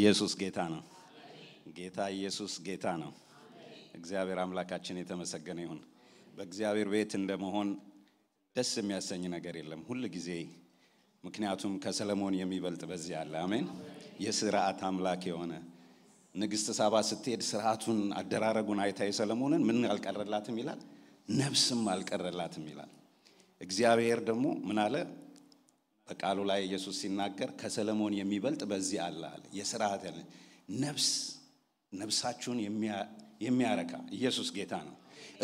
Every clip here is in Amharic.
ኢየሱስ ጌታ ነው። ጌታ ኢየሱስ ጌታ ነው። እግዚአብሔር አምላካችን የተመሰገነ ይሁን። በእግዚአብሔር ቤት እንደመሆን ደስ የሚያሰኝ ነገር የለም ሁል ጊዜ። ምክንያቱም ከሰለሞን የሚበልጥ በዚህ አለ። አሜን። የስርዓት አምላክ የሆነ ንግሥት ሳባ ስትሄድ ስርዓቱን አደራረጉን አይታ የሰለሞንን ምን አልቀረላትም ይላል፣ ነፍስም አልቀረላትም ይላል። እግዚአብሔር ደግሞ ምን አለ? ቃሉ ላይ ኢየሱስ ሲናገር ከሰለሞን የሚበልጥ በዚህ አለ አለ የስርዓት ነፍስ ነፍሳችሁን የሚያረካ ኢየሱስ ጌታ ነው።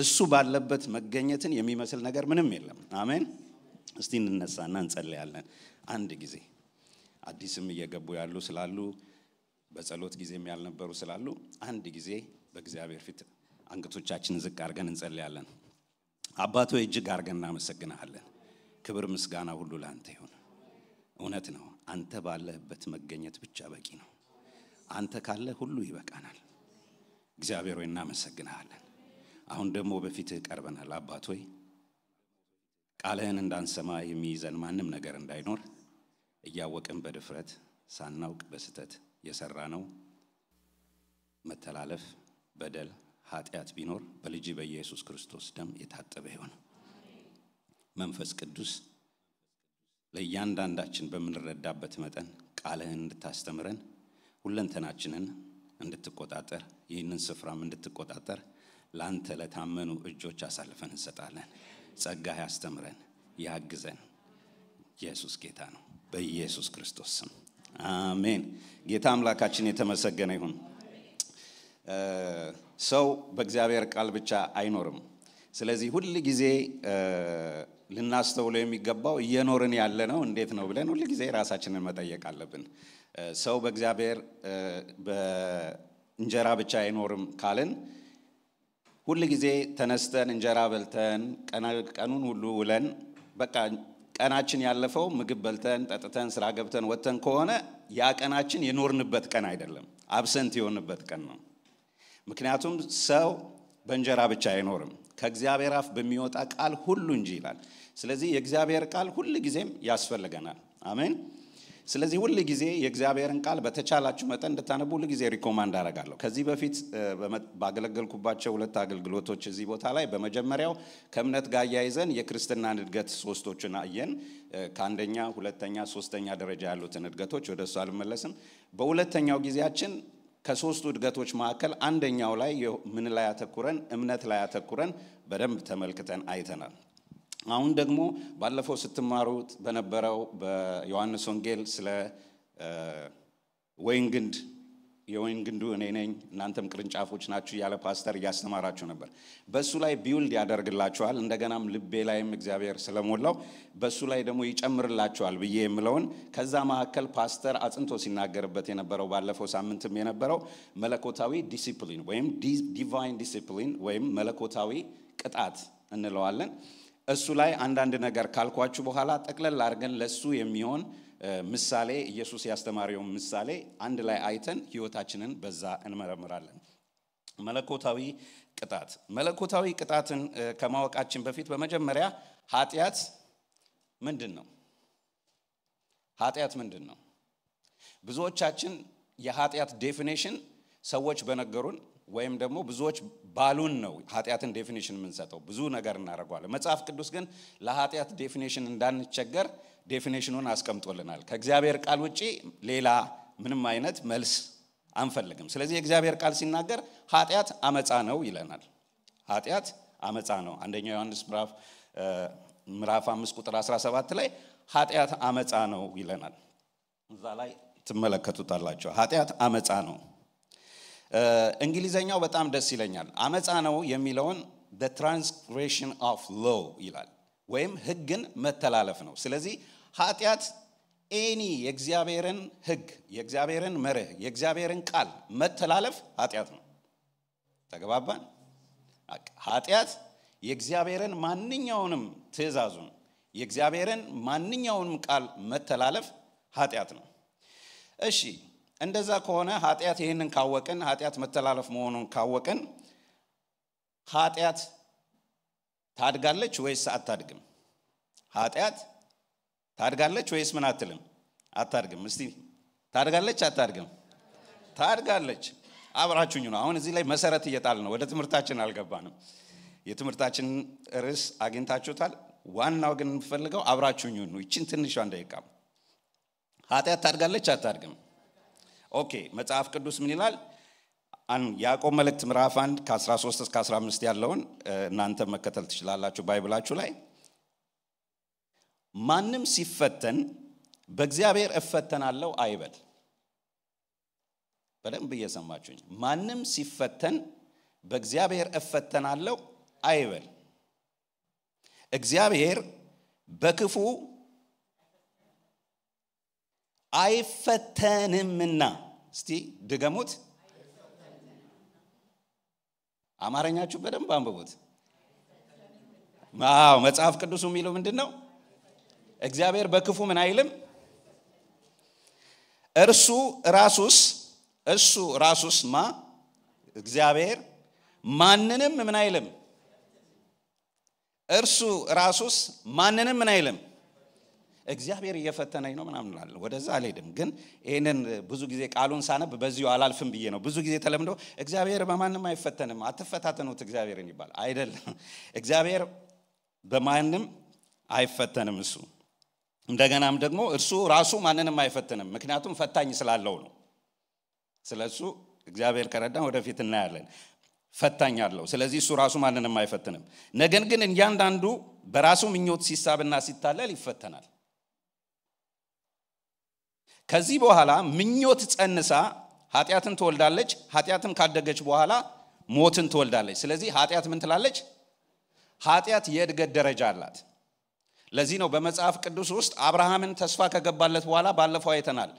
እሱ ባለበት መገኘትን የሚመስል ነገር ምንም የለም። አሜን። እስቲ እንነሳና እንጸልያለን። አንድ ጊዜ አዲስም እየገቡ ያሉ ስላሉ በጸሎት ጊዜም ያልነበሩ ስላሉ አንድ ጊዜ በእግዚአብሔር ፊት አንገቶቻችንን ዝቅ አድርገን እንጸልያለን። አባቶ እጅግ አድርገን እናመሰግናሃለን ክብር ምስጋና ሁሉ ለአንተ ይሁን። እውነት ነው። አንተ ባለህበት መገኘት ብቻ በቂ ነው። አንተ ካለ ሁሉ ይበቃናል። እግዚአብሔር ሆይ እናመሰግንሃለን። አሁን ደግሞ በፊትህ ቀርበናል። አባት ሆይ ቃልህን እንዳንሰማ የሚይዘን ማንም ነገር እንዳይኖር እያወቅን በድፍረት ሳናውቅ በስተት የሰራ ነው መተላለፍ፣ በደል፣ ኃጢአት ቢኖር በልጅ በኢየሱስ ክርስቶስ ደም የታጠበ ይሆን። መንፈስ ቅዱስ ለእያንዳንዳችን በምንረዳበት መጠን ቃልህን እንድታስተምረን ሁለንተናችንን እንድትቆጣጠር ይህንን ስፍራም እንድትቆጣጠር ለአንተ ለታመኑ እጆች አሳልፈን እንሰጣለን። ጸጋህ ያስተምረን፣ ያግዘን። ኢየሱስ ጌታ ነው። በኢየሱስ ክርስቶስ ስም አሜን። ጌታ አምላካችን የተመሰገነ ይሁን። ሰው በእግዚአብሔር ቃል ብቻ አይኖርም። ስለዚህ ሁል ጊዜ ልናስተውለው የሚገባው እየኖርን ያለ ነው እንዴት ነው ብለን ሁል ጊዜ ራሳችንን መጠየቅ አለብን። ሰው በእግዚአብሔር በእንጀራ ብቻ አይኖርም ካልን ሁል ጊዜ ተነስተን እንጀራ በልተን ቀኑን ሁሉ ውለን በቃ ቀናችን ያለፈው ምግብ በልተን ጠጥተን ስራ ገብተን ወጥተን ከሆነ ያ ቀናችን የኖርንበት ቀን አይደለም፣ አብሰንት የሆንበት ቀን ነው። ምክንያቱም ሰው በእንጀራ ብቻ አይኖርም። ከእግዚአብሔር አፍ በሚወጣ ቃል ሁሉ እንጂ ይላል። ስለዚህ የእግዚአብሔር ቃል ሁል ጊዜም ያስፈልገናል። አሜን። ስለዚህ ሁል ጊዜ የእግዚአብሔርን ቃል በተቻላችሁ መጠን እንድታነቡ ሁል ጊዜ ሪኮማንድ አደርጋለሁ። ከዚህ በፊት ባገለገልኩባቸው ሁለት አገልግሎቶች እዚህ ቦታ ላይ በመጀመሪያው ከእምነት ጋር አያይዘን የክርስትናን እድገት ሶስቶችን አየን። ከአንደኛ፣ ሁለተኛ፣ ሶስተኛ ደረጃ ያሉትን እድገቶች ወደ እሱ አልመለስም። በሁለተኛው ጊዜያችን ከሶስቱ እድገቶች መካከል አንደኛው ላይ ምን ላይ አተኩረን እምነት ላይ አተኩረን በደንብ ተመልክተን አይተናል። አሁን ደግሞ ባለፈው ስትማሩት በነበረው በዮሐንስ ወንጌል ስለ ወይን ግንድ የወይን ግንዱ እኔ ነኝ እናንተም ቅርንጫፎች ናችሁ እያለ ፓስተር እያስተማራችሁ ነበር። በእሱ ላይ ቢውልድ ያደርግላችኋል፣ እንደገናም ልቤ ላይም እግዚአብሔር ስለሞላው በእሱ ላይ ደግሞ ይጨምርላችኋል ብዬ የምለውን ከዛ መካከል ፓስተር አጽንቶ ሲናገርበት የነበረው ባለፈው ሳምንትም የነበረው መለኮታዊ ዲሲፕሊን ወይም ዲቫይን ዲሲፕሊን ወይም መለኮታዊ ቅጣት እንለዋለን። እሱ ላይ አንዳንድ ነገር ካልኳችሁ በኋላ ጠቅለል አድርገን ለእሱ የሚሆን ምሳሌ ኢየሱስ ያስተማሪውን ምሳሌ አንድ ላይ አይተን ህይወታችንን በዛ እንመረምራለን። መለኮታዊ ቅጣት መለኮታዊ ቅጣትን ከማወቃችን በፊት በመጀመሪያ ኃጢአት ምንድን ነው? ኃጢአት ምንድን ነው? ብዙዎቻችን የኃጢአት ዴፊኔሽን ሰዎች በነገሩን ወይም ደግሞ ብዙዎች ባሉን ነው ኃጢአትን ዴፊኔሽን የምንሰጠው። ብዙ ነገር እናደርገዋለን። መጽሐፍ ቅዱስ ግን ለኃጢአት ዴፊኒሽን እንዳንቸገር ዴፊኒሽኑን አስቀምጦልናል። ከእግዚአብሔር ቃል ውጭ ሌላ ምንም አይነት መልስ አንፈልግም። ስለዚህ የእግዚአብሔር ቃል ሲናገር ኃጢአት አመፃ ነው ይለናል። ኃጢአት አመፃ ነው። አንደኛው ዮሐንስ ምዕራፍ ምራፍ አምስት ቁጥር 17 ላይ ኃጢአት አመፃ ነው ይለናል። እዛ ላይ ትመለከቱታላቸው። ኃጢአት አመፃ ነው። እንግሊዘኛው በጣም ደስ ይለኛል። አመፃ ነው የሚለውን transgression of law ይላል፣ ወይም ህግን መተላለፍ ነው። ስለዚህ ኃጢአት ኤኒ የእግዚአብሔርን ህግ፣ የእግዚአብሔርን መርህ፣ የእግዚአብሔርን ቃል መተላለፍ ኃጢአት ነው። ተገባባን ኃጢአት የእግዚአብሔርን ማንኛውንም ትእዛዙን የእግዚአብሔርን ማንኛውንም ቃል መተላለፍ ኃጢአት ነው። እሺ እንደዛ ከሆነ ኃጢአት ይህንን ካወቅን ኃጢአት መተላለፍ መሆኑን ካወቅን ኃጢአት ታድጋለች ወይስ አታድግም? ኃጢአት ታድጋለች ወይስ ምን አትልም? አታድግም። እስቲ ታድጋለች አታድግም? ታድጋለች። አብራችሁኝ ነው። አሁን እዚህ ላይ መሰረት እየጣል ነው። ወደ ትምህርታችን አልገባንም። የትምህርታችን ርዕስ አግኝታችሁታል። ዋናው ግን የምፈልገው አብራችሁኝ ነው። ይችን ትንሿ ደቂቃ ኃጢአት ታድጋለች አታድግም? ኦኬ መጽሐፍ ቅዱስ ምን ይላል ያዕቆብ መልእክት ምዕራፍ 1 ከ13 እስከ 15 ያለውን እናንተ መከተል ትችላላችሁ ባይብላችሁ ላይ ማንም ሲፈተን በእግዚአብሔር እፈተናለሁ አይበል በደንብ እየሰማችሁኝ ማንም ሲፈተን በእግዚአብሔር እፈተናለሁ አይበል እግዚአብሔር በክፉ አይፈተንምና። እስቲ ድገሙት። አማረኛችሁ በደንብ አንብቡት። አዎ መጽሐፍ ቅዱሱ የሚለው ምንድን ነው? እግዚአብሔር በክፉ ምን አይልም። እርሱ ራሱስ እሱ ራሱስ ማ እግዚአብሔር ማንንም ምን አይልም። እርሱ ራሱስ ማንንም ምን አይልም እግዚአብሔር እየፈተነኝ ነው ምናምን እላለሁ። ወደዛ አልሄድም። ግን ይህንን ብዙ ጊዜ ቃሉን ሳነብ በዚሁ አላልፍም ብዬ ነው። ብዙ ጊዜ ተለምዶ እግዚአብሔር በማንም አይፈተንም፣ አትፈታተኑት እግዚአብሔርን ይባል አይደለም። እግዚአብሔር በማንም አይፈተንም። እሱ እንደገናም ደግሞ እርሱ ራሱ ማንንም አይፈትንም፣ ምክንያቱም ፈታኝ ስላለው ነው። ስለ እሱ እግዚአብሔር ከረዳን ወደፊት እናያለን። ፈታኝ አለው። ስለዚህ እሱ ራሱ ማንንም አይፈትንም። ነገር ግን እያንዳንዱ በራሱ ምኞት ሲሳብና ሲታለል ይፈተናል። ከዚህ በኋላ ምኞት ጸንሳ ኃጢአትን ትወልዳለች። ኃጢአትም ካደገች በኋላ ሞትን ትወልዳለች። ስለዚህ ኃጢአት ምን ትላለች? ኃጢአት የእድገት ደረጃ አላት። ለዚህ ነው በመጽሐፍ ቅዱስ ውስጥ አብርሃምን ተስፋ ከገባለት በኋላ ባለፈው አይተናል።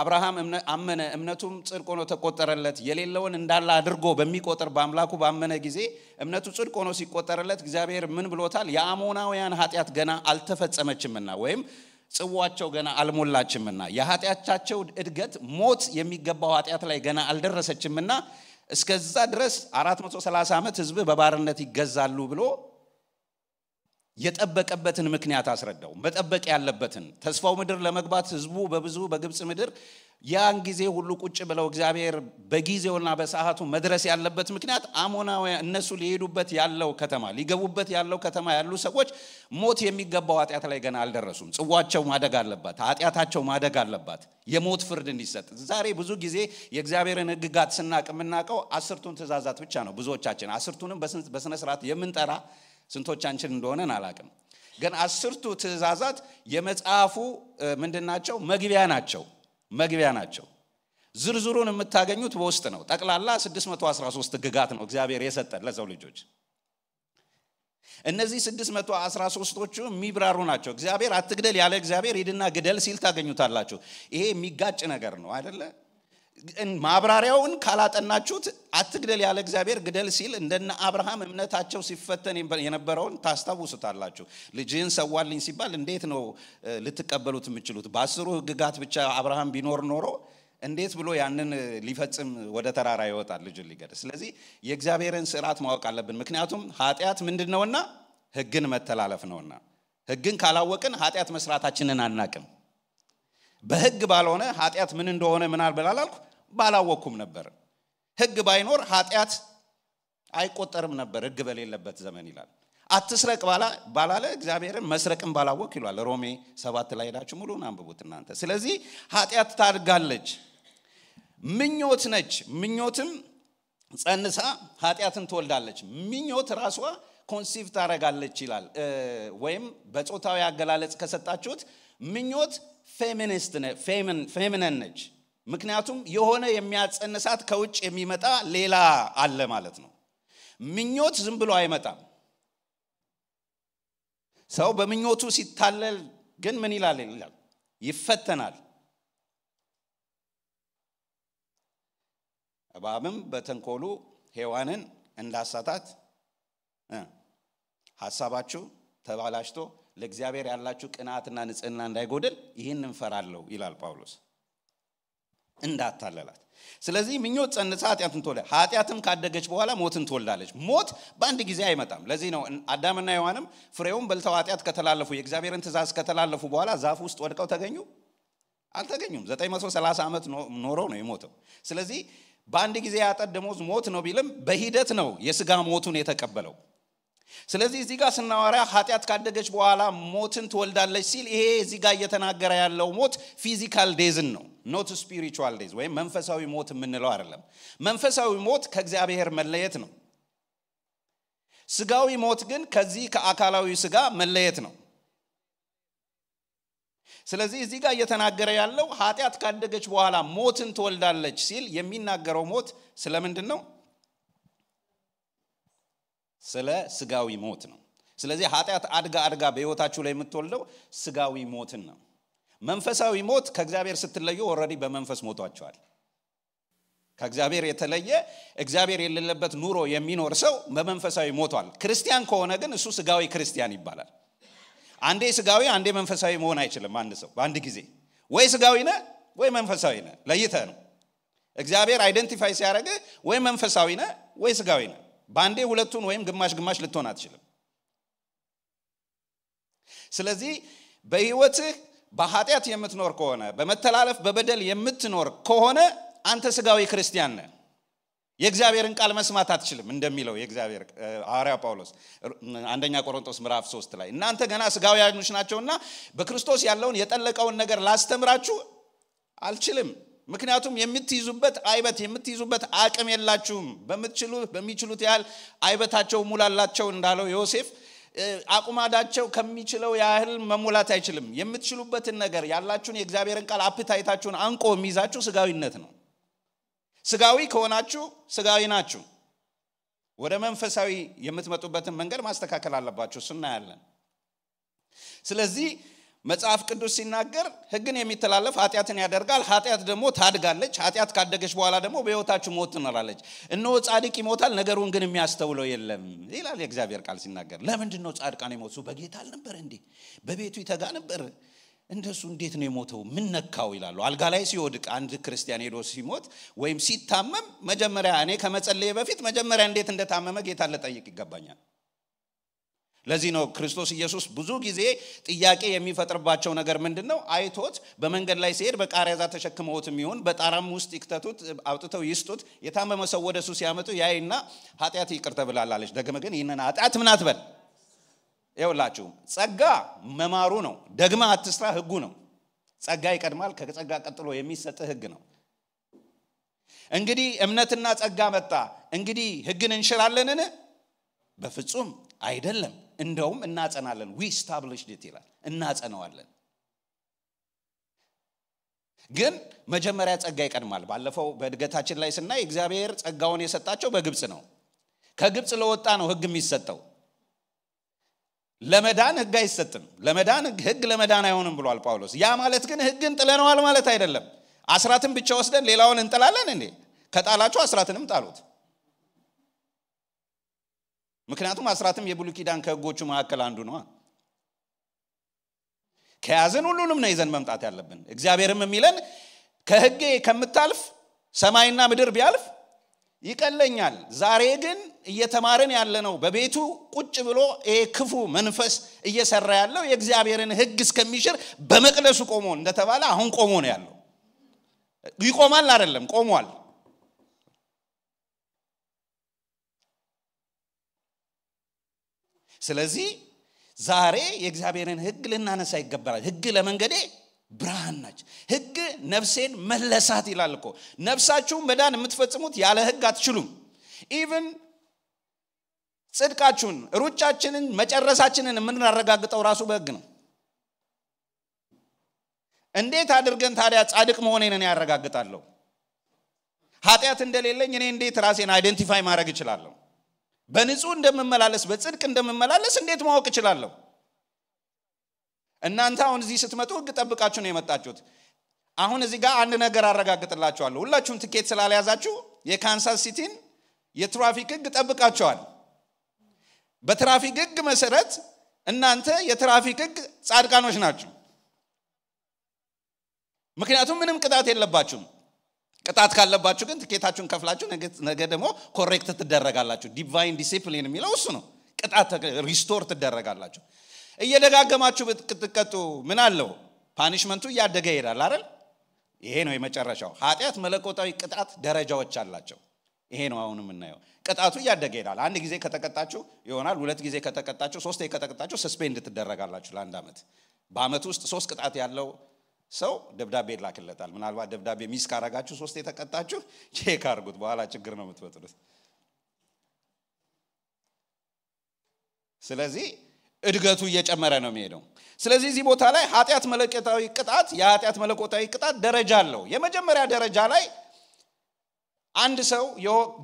አብርሃም አመነ፣ እምነቱም ጽድቅ ሆኖ ተቆጠረለት። የሌለውን እንዳለ አድርጎ በሚቆጥር በአምላኩ ባመነ ጊዜ እምነቱ ጽድቅ ሆኖ ሲቆጠረለት እግዚአብሔር ምን ብሎታል? የአሞናውያን ኃጢአት ገና አልተፈጸመችምና ወይም ጽዋቸው ገና አልሞላችምና የኃጢአቻቸው እድገት ሞት የሚገባው ኃጢአት ላይ ገና አልደረሰችምና እስከዛ ድረስ 430 ዓመት ህዝብ በባርነት ይገዛሉ ብሎ የጠበቀበትን ምክንያት አስረዳው መጠበቅ ያለበትን ተስፋው ምድር ለመግባት ህዝቡ በብዙ በግብፅ ምድር ያን ጊዜ ሁሉ ቁጭ ብለው እግዚአብሔር በጊዜውና በሰዓቱ መድረስ ያለበት ምክንያት አሞናውያን እነሱ ሊሄዱበት ያለው ከተማ ሊገቡበት ያለው ከተማ ያሉ ሰዎች ሞት የሚገባው ኃጢአት ላይ ገና አልደረሱም። ጽዋቸው ማደግ አለባት፣ ኃጢአታቸው ማደግ አለባት፣ የሞት ፍርድ እንዲሰጥ። ዛሬ ብዙ ጊዜ የእግዚአብሔርን ሕግጋት ስናቅ የምናውቀው አስርቱን ትእዛዛት ብቻ ነው። ብዙዎቻችን አስርቱንም በስነ ስርዓት የምንጠራ ስንቶቻችን እንደሆነን አላቅም። ግን አስርቱ ትእዛዛት የመጽሐፉ ምንድናቸው? መግቢያ ናቸው። መግቢያ ናቸው ዝርዝሩን የምታገኙት በውስጥ ነው ጠቅላላ 613 ግጋት ነው እግዚአብሔር የሰጠን ለሰው ልጆች እነዚህ 613ቶቹ የሚብራሩ ናቸው እግዚአብሔር አትግደል ያለ እግዚአብሔር ሂድና ግደል ሲል ታገኙታላችሁ ይሄ የሚጋጭ ነገር ነው አይደለ ማብራሪያውን ካላጠናችሁት አትግደል ያለ እግዚአብሔር ግደል ሲል እንደነ አብርሃም እምነታቸው ሲፈተን የነበረውን ታስታውሱታላችሁ። ልጅህን ሰዋልኝ ሲባል እንዴት ነው ልትቀበሉት የምችሉት? በአስሩ ህግጋት ብቻ አብርሃም ቢኖር ኖሮ እንዴት ብሎ ያንን ሊፈጽም ወደ ተራራ ይወጣል ልጅን ሊገድል? ስለዚህ የእግዚአብሔርን ስርዓት ማወቅ አለብን። ምክንያቱም ኃጢአት ምንድን ነውና ህግን መተላለፍ ነውና ህግን ካላወቅን ኃጢአት መስራታችንን አናቅም። በህግ ባልሆነ ኃጢአት ምን እንደሆነ ምን አልኩ ባላወቅኩም ነበር። ህግ ባይኖር ኃጢአት አይቆጠርም ነበር ህግ በሌለበት ዘመን ይላል። አትስረቅ ባላለ እግዚአብሔርን መስረቅን ባላወቅ ይሏል። ሮሜ ሰባት ላይ ሄዳችሁ ሙሉን አንብቡት እናንተ። ስለዚህ ኃጢአት ታድጋለች፣ ምኞት ነች። ምኞትም ጸንሳ ኃጢአትን ትወልዳለች። ምኞት ራሷ ኮንሲቭ ታደረጋለች ይላል። ወይም በጾታዊ አገላለጽ ከሰጣችሁት ምኞት ፌሚኒስት ፌሚነን ነች ምክንያቱም የሆነ የሚያጸንሳት ከውጭ የሚመጣ ሌላ አለ ማለት ነው ምኞት ዝም ብሎ አይመጣም ሰው በምኞቱ ሲታለል ግን ምን ይላል ይላል ይፈተናል እባብም በተንኮሉ ሔዋንን እንዳሳታት ሀሳባችሁ ተባላሽቶ ለእግዚአብሔር ያላችሁ ቅንአትና ንጽህና እንዳይጎድል ይህን እንፈራለሁ ይላል ጳውሎስ እንዳታለላት ስለዚህ ምኞት ጸንሳ ኃጢአትን ትወልዳ ኃጢአትም ካደገች በኋላ ሞትን ትወልዳለች ሞት በአንድ ጊዜ አይመጣም ለዚህ ነው አዳምና ሔዋንም ፍሬውን በልተው ኃጢአት ከተላለፉ የእግዚአብሔርን ትእዛዝ ከተላለፉ በኋላ ዛፍ ውስጥ ወድቀው ተገኙ አልተገኙም 930 ዓመት ኖሮ ነው የሞተው ስለዚህ በአንድ ጊዜ ያጠድ ሞት ነው ቢልም በሂደት ነው የስጋ ሞቱን የተቀበለው ስለዚህ እዚህ ጋር ስናወራ ኃጢአት ካደገች በኋላ ሞትን ትወልዳለች ሲል ይሄ እዚህ ጋር እየተናገረ ያለው ሞት ፊዚካል ዴዝን ነው ኖት ስፒሪቹዋል ዴዝ ወይም መንፈሳዊ ሞት የምንለው አይደለም መንፈሳዊ ሞት ከእግዚአብሔር መለየት ነው ስጋዊ ሞት ግን ከዚህ ከአካላዊ ስጋ መለየት ነው ስለዚህ እዚህ ጋር እየተናገረ ያለው ኃጢአት ካደገች በኋላ ሞትን ትወልዳለች ሲል የሚናገረው ሞት ስለምንድን ነው ስለ ስጋዊ ሞት ነው ስለዚህ ኃጢአት አድጋ አድጋ በህይወታችሁ ላይ የምትወልደው ስጋዊ ሞትን ነው መንፈሳዊ ሞት ከእግዚአብሔር ስትለዩ ወረዲ በመንፈስ ሞቷቸዋል ከእግዚአብሔር የተለየ እግዚአብሔር የሌለበት ኑሮ የሚኖር ሰው በመንፈሳዊ ሞቷል ክርስቲያን ከሆነ ግን እሱ ስጋዊ ክርስቲያን ይባላል አንዴ ስጋዊ አንዴ መንፈሳዊ መሆን አይችልም አንድ ሰው በአንድ ጊዜ ወይ ስጋዊ ነ ወይ መንፈሳዊ ነ ለይተ ነው እግዚአብሔር አይደንቲፋይ ሲያደረግ ወይ መንፈሳዊ ነ ወይ ስጋዊ ነ በአንዴ ሁለቱን ወይም ግማሽ ግማሽ ልትሆን አትችልም ስለዚህ በህይወትህ በኃጢአት የምትኖር ከሆነ በመተላለፍ በበደል የምትኖር ከሆነ አንተ ስጋዊ ክርስቲያን ነህ የእግዚአብሔርን ቃል መስማት አትችልም እንደሚለው የእግዚአብሔር ሐዋርያ ጳውሎስ አንደኛ ቆሮንቶስ ምዕራፍ 3 ላይ እናንተ ገና ስጋዊ ስጋውያኖች ናቸውና በክርስቶስ ያለውን የጠለቀውን ነገር ላስተምራችሁ አልችልም ምክንያቱም የምትይዙበት አይበት የምትይዙበት አቅም የላችሁም በምትችሉ በሚችሉት ያህል አይበታቸው ሙላላቸው እንዳለው ዮሴፍ አቁማዳቸው ከሚችለው ያህል መሙላት አይችልም የምትችሉበትን ነገር ያላችሁን የእግዚአብሔርን ቃል አፕታይታችሁን አንቆ የሚይዛችሁ ስጋዊነት ነው ስጋዊ ከሆናችሁ ስጋዊ ናችሁ ወደ መንፈሳዊ የምትመጡበትን መንገድ ማስተካከል አለባችሁ ስናያለን ስለዚህ መጽሐፍ ቅዱስ ሲናገር ህግን የሚተላለፍ ኃጢአትን ያደርጋል ኃጢአት ደግሞ ታድጋለች ኃጢአት ካደገች በኋላ ደግሞ በህይወታችሁ ሞት ትኖራለች እነሆ ጻድቅ ይሞታል ነገሩን ግን የሚያስተውለው የለም ይላል የእግዚአብሔር ቃል ሲናገር ለምንድን ነው ጻድቃን የሞቱ በጌታ አልነበር እንዴ በቤቱ ይተጋ ነበር እንደሱ እንዴት ነው የሞተው ምን ነካው ይላሉ አልጋ ላይ ሲወድቅ አንድ ክርስቲያን ሄዶ ሲሞት ወይም ሲታመም መጀመሪያ እኔ ከመጸለየ በፊት መጀመሪያ እንዴት እንደታመመ ጌታን ለጠይቅ ይገባኛል ለዚህ ነው ክርስቶስ ኢየሱስ ብዙ ጊዜ ጥያቄ የሚፈጥርባቸው ነገር ምንድን ነው አይቶት በመንገድ ላይ ሲሄድ በቃሪያ ዛ ተሸክመውት የሚሆን በጣራም ውስጥ ይክተቱት አውጥተው ይስጡት የታመመ ሰው ወደ እሱ ሲያመጡ ያይና ኃጢአት ይቅር ተብላለች ደግመ ግን ይህንን ኃጢአት ምን አትበል ይውላችሁ ጸጋ መማሩ ነው ደግማ አትስራ ህጉ ነው ጸጋ ይቀድማል ከጸጋ ቀጥሎ የሚሰጥ ህግ ነው እንግዲህ እምነትና ጸጋ መጣ እንግዲህ ህግን እንሽራለንን በፍጹም አይደለም እንደውም እናጸናለን ዊ ስታብሊሽድ ይላል እናጸነዋለን ግን መጀመሪያ ጸጋ ይቀድማል ባለፈው በእድገታችን ላይ ስናይ እግዚአብሔር ጸጋውን የሰጣቸው በግብፅ ነው ከግብፅ ለወጣ ነው ህግ የሚሰጠው ለመዳን ህግ አይሰጥም ለመዳን ህግ ለመዳን አይሆንም ብሏል ጳውሎስ ያ ማለት ግን ህግን ጥለነዋል ማለት አይደለም አስራትን ብቻ ወስደን ሌላውን እንጥላለን እንዴ ከጣላችሁ አስራትንም ጣሉት ምክንያቱም አስራትም የብሉ ኪዳን ከህጎቹ መካከል አንዱ ነው ከያዘን ሁሉንም ነው ይዘን መምጣት ያለብን እግዚአብሔርም የሚለን ከህጌ ከምታልፍ ሰማይና ምድር ቢያልፍ ይቀለኛል ዛሬ ግን እየተማርን ያለነው በቤቱ ቁጭ ብሎ ይሄ ክፉ መንፈስ እየሰራ ያለው የእግዚአብሔርን ህግ እስከሚሽር በመቅደሱ ቆሞ እንደተባለ አሁን ቆሞ ነው ያለው ይቆማል አይደለም ቆሟል ስለዚህ ዛሬ የእግዚአብሔርን ህግ ልናነሳ ይገባናል ህግ ለመንገዴ ብርሃን ናች ህግ ነፍሴን መለሳት ይላል እኮ ነፍሳችሁ መዳን የምትፈጽሙት ያለ ህግ አትችሉም ኢቭን ጽድቃችሁን ሩጫችንን መጨረሳችንን የምናረጋግጠው ራሱ በህግ ነው እንዴት አድርገን ታዲያ ጻድቅ መሆኔን እኔ ያረጋግጣለሁ ኃጢአት እንደሌለኝ እኔ እንዴት ራሴን አይደንቲፋይ ማድረግ እችላለሁ በንጹህ እንደምመላለስ በጽድቅ እንደምመላለስ እንዴት ማወቅ እችላለሁ እናንተ አሁን እዚህ ስትመጡ ህግ ጠብቃችሁ ነው የመጣችሁት አሁን እዚህ ጋር አንድ ነገር አረጋግጥላችኋለሁ ሁላችሁም ትኬት ስላልያዛችሁ የካንሳስ ሲቲን የትራፊክ ህግ ጠብቃችኋል በትራፊክ ህግ መሰረት እናንተ የትራፊክ ህግ ጻድቃኖች ናችሁ ምክንያቱም ምንም ቅጣት የለባችሁም ቅጣት ካለባችሁ ግን ትኬታችሁን ከፍላችሁ ነገ ደግሞ ኮሬክት ትደረጋላችሁ ዲቫይን ዲሲፕሊን የሚለው እሱ ነው ቅጣት ሪስቶር ትደረጋላችሁ እየደጋገማችሁ ብትቀጡ ምን አለው ፓኒሽመንቱ እያደገ ይሄዳል አይደል ይሄ ነው የመጨረሻው ኃጢአት መለኮታዊ ቅጣት ደረጃዎች አላቸው ይሄ ነው አሁን የምናየው ቅጣቱ እያደገ ይሄዳል አንድ ጊዜ ከተቀጣችሁ ይሆናል ሁለት ጊዜ ከተቀጣችሁ ሶስት ከተቀጣችሁ ሰስፔንድ ትደረጋላችሁ ለአንድ ዓመት በአመት ውስጥ ሶስት ቅጣት ያለው ሰው ደብዳቤ ይላክለታል። ምናልባት ደብዳቤ ሚስ ካረጋችሁ ሶስት የተቀጣችሁ ቼክ አርጉት። በኋላ ችግር ነው የምትፈጥሩት። ስለዚህ እድገቱ እየጨመረ ነው የሚሄደው። ስለዚህ እዚህ ቦታ ላይ ኃጢአት መለኮታዊ ቅጣት የኃጢአት መለኮታዊ ቅጣት ደረጃ አለው። የመጀመሪያ ደረጃ ላይ አንድ ሰው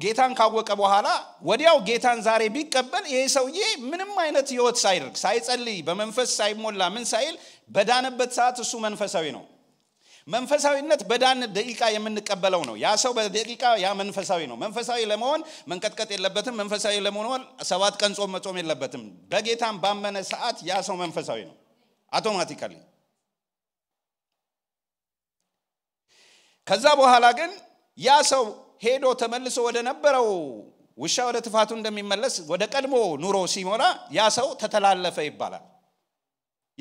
ጌታን ካወቀ በኋላ ወዲያው ጌታን ዛሬ ቢቀበል ይሄ ሰውዬ ምንም አይነት ህይወት ሳይደርግ ሳይጸልይ በመንፈስ ሳይሞላ ምን ሳይል በዳነበት ሰዓት እሱ መንፈሳዊ ነው መንፈሳዊነት በዳን ደቂቃ የምንቀበለው ነው ያ ሰው በደቂቃ ያ መንፈሳዊ ነው መንፈሳዊ ለመሆን መንቀጥቀጥ የለበትም መንፈሳዊ ለመሆን ሰባት ቀን ጾም መጾም የለበትም በጌታም ባመነ ሰዓት ያ ሰው መንፈሳዊ ነው አውቶማቲካሊ ከዛ በኋላ ግን ያ ሰው ሄዶ ተመልሶ ወደ ነበረው ውሻ ወደ ትፋቱ እንደሚመለስ ወደ ቀድሞ ኑሮ ሲሞራ ያ ሰው ተተላለፈ ይባላል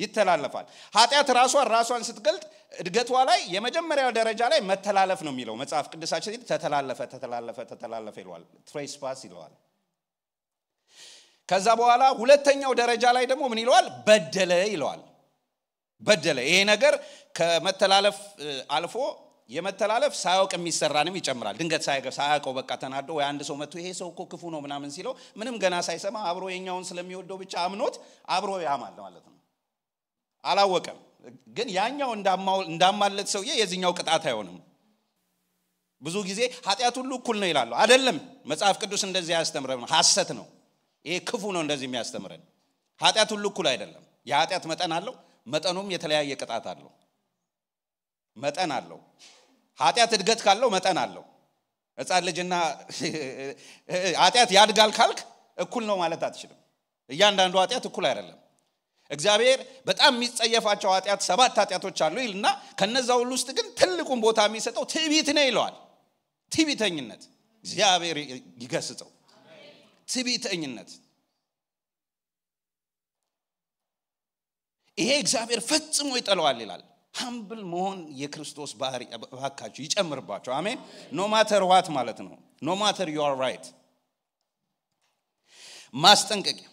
ይተላለፋል። ኃጢአት ራሷ ራሷን ስትገልጥ እድገቷ ላይ የመጀመሪያው ደረጃ ላይ መተላለፍ ነው የሚለው መጽሐፍ ቅዱሳችን ተተላለፈ ተተላለፈ ተተላለፈ ይለዋል። ትሬስፓስ ይለዋል። ከዛ በኋላ ሁለተኛው ደረጃ ላይ ደግሞ ምን ይለዋል? በደለ ይለዋል። በደለ። ይሄ ነገር ከመተላለፍ አልፎ የመተላለፍ ሳያውቅ የሚሰራንም ይጨምራል። ድንገት ሳያውቀው በቃ ተናዶ ወይ አንድ ሰው መጥቶ ይሄ ሰው እኮ ክፉ ነው ምናምን ሲለው ምንም ገና ሳይሰማ አብሮ የኛውን ስለሚወደው ብቻ አምኖት አብሮ ያማል ማለት ነው። አላወቀም። ግን ያኛው እንዳማለት ሰውዬ የዚኛው ቅጣት አይሆንም። ብዙ ጊዜ ኃጢአት ሁሉ እኩል ነው ይላሉ። አይደለም። መጽሐፍ ቅዱስ እንደዚህ አያስተምረን። ሐሰት ነው። ይሄ ክፉ ነው እንደዚህ የሚያስተምረን። ኃጢአት ሁሉ እኩል አይደለም። የኃጢአት መጠን አለው። መጠኑም የተለያየ ቅጣት አለው። መጠን አለው። ኃጢአት እድገት ካለው መጠን አለው። ህፃን ልጅና ኃጢአት ያድጋል ካልክ እኩል ነው ማለት አትችልም። እያንዳንዱ ኃጢአት እኩል አይደለም። እግዚአብሔር በጣም የሚጸየፋቸው ኃጢአት ሰባት ኃጢአቶች አሉ ይልና ከነዛ ሁሉ ውስጥ ግን ትልቁን ቦታ የሚሰጠው ትቢት ነው ይለዋል ትቢተኝነት እግዚአብሔር ይገስጸው ትቢተኝነት ይሄ እግዚአብሔር ፈጽሞ ይጠለዋል ይላል ሀምብል መሆን የክርስቶስ ባህር ባካችሁ ይጨምርባቸው አሜን ኖማተር ዋት ማለት ነው ኖማተር ዩ ራይት ማስጠንቀቂያ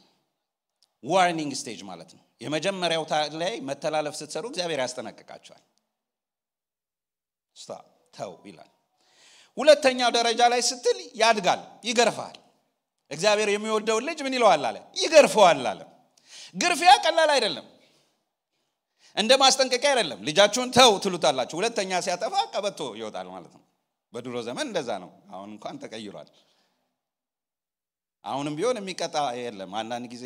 ዋርኒንግ ስቴጅ ማለት ነው የመጀመሪያው ላይ መተላለፍ ስትሰሩ እግዚአብሔር ያስጠነቅቃቸዋል ስታ ተው ይላል ሁለተኛው ደረጃ ላይ ስትል ያድጋል ይገርፋል እግዚአብሔር የሚወደውን ልጅ ምን ይለዋል አለ ይገርፈዋል አለ ግርፊያ ቀላል አይደለም እንደ ማስጠንቀቂያ አይደለም ልጃችሁን ተው ትሉታላችሁ ሁለተኛ ሲያጠፋ ቀበቶ ይወጣል ማለት ነው በድሮ ዘመን እንደዛ ነው አሁን እንኳን ተቀይሯል አሁንም ቢሆን የሚቀጣ የለም። አንዳንድ ጊዜ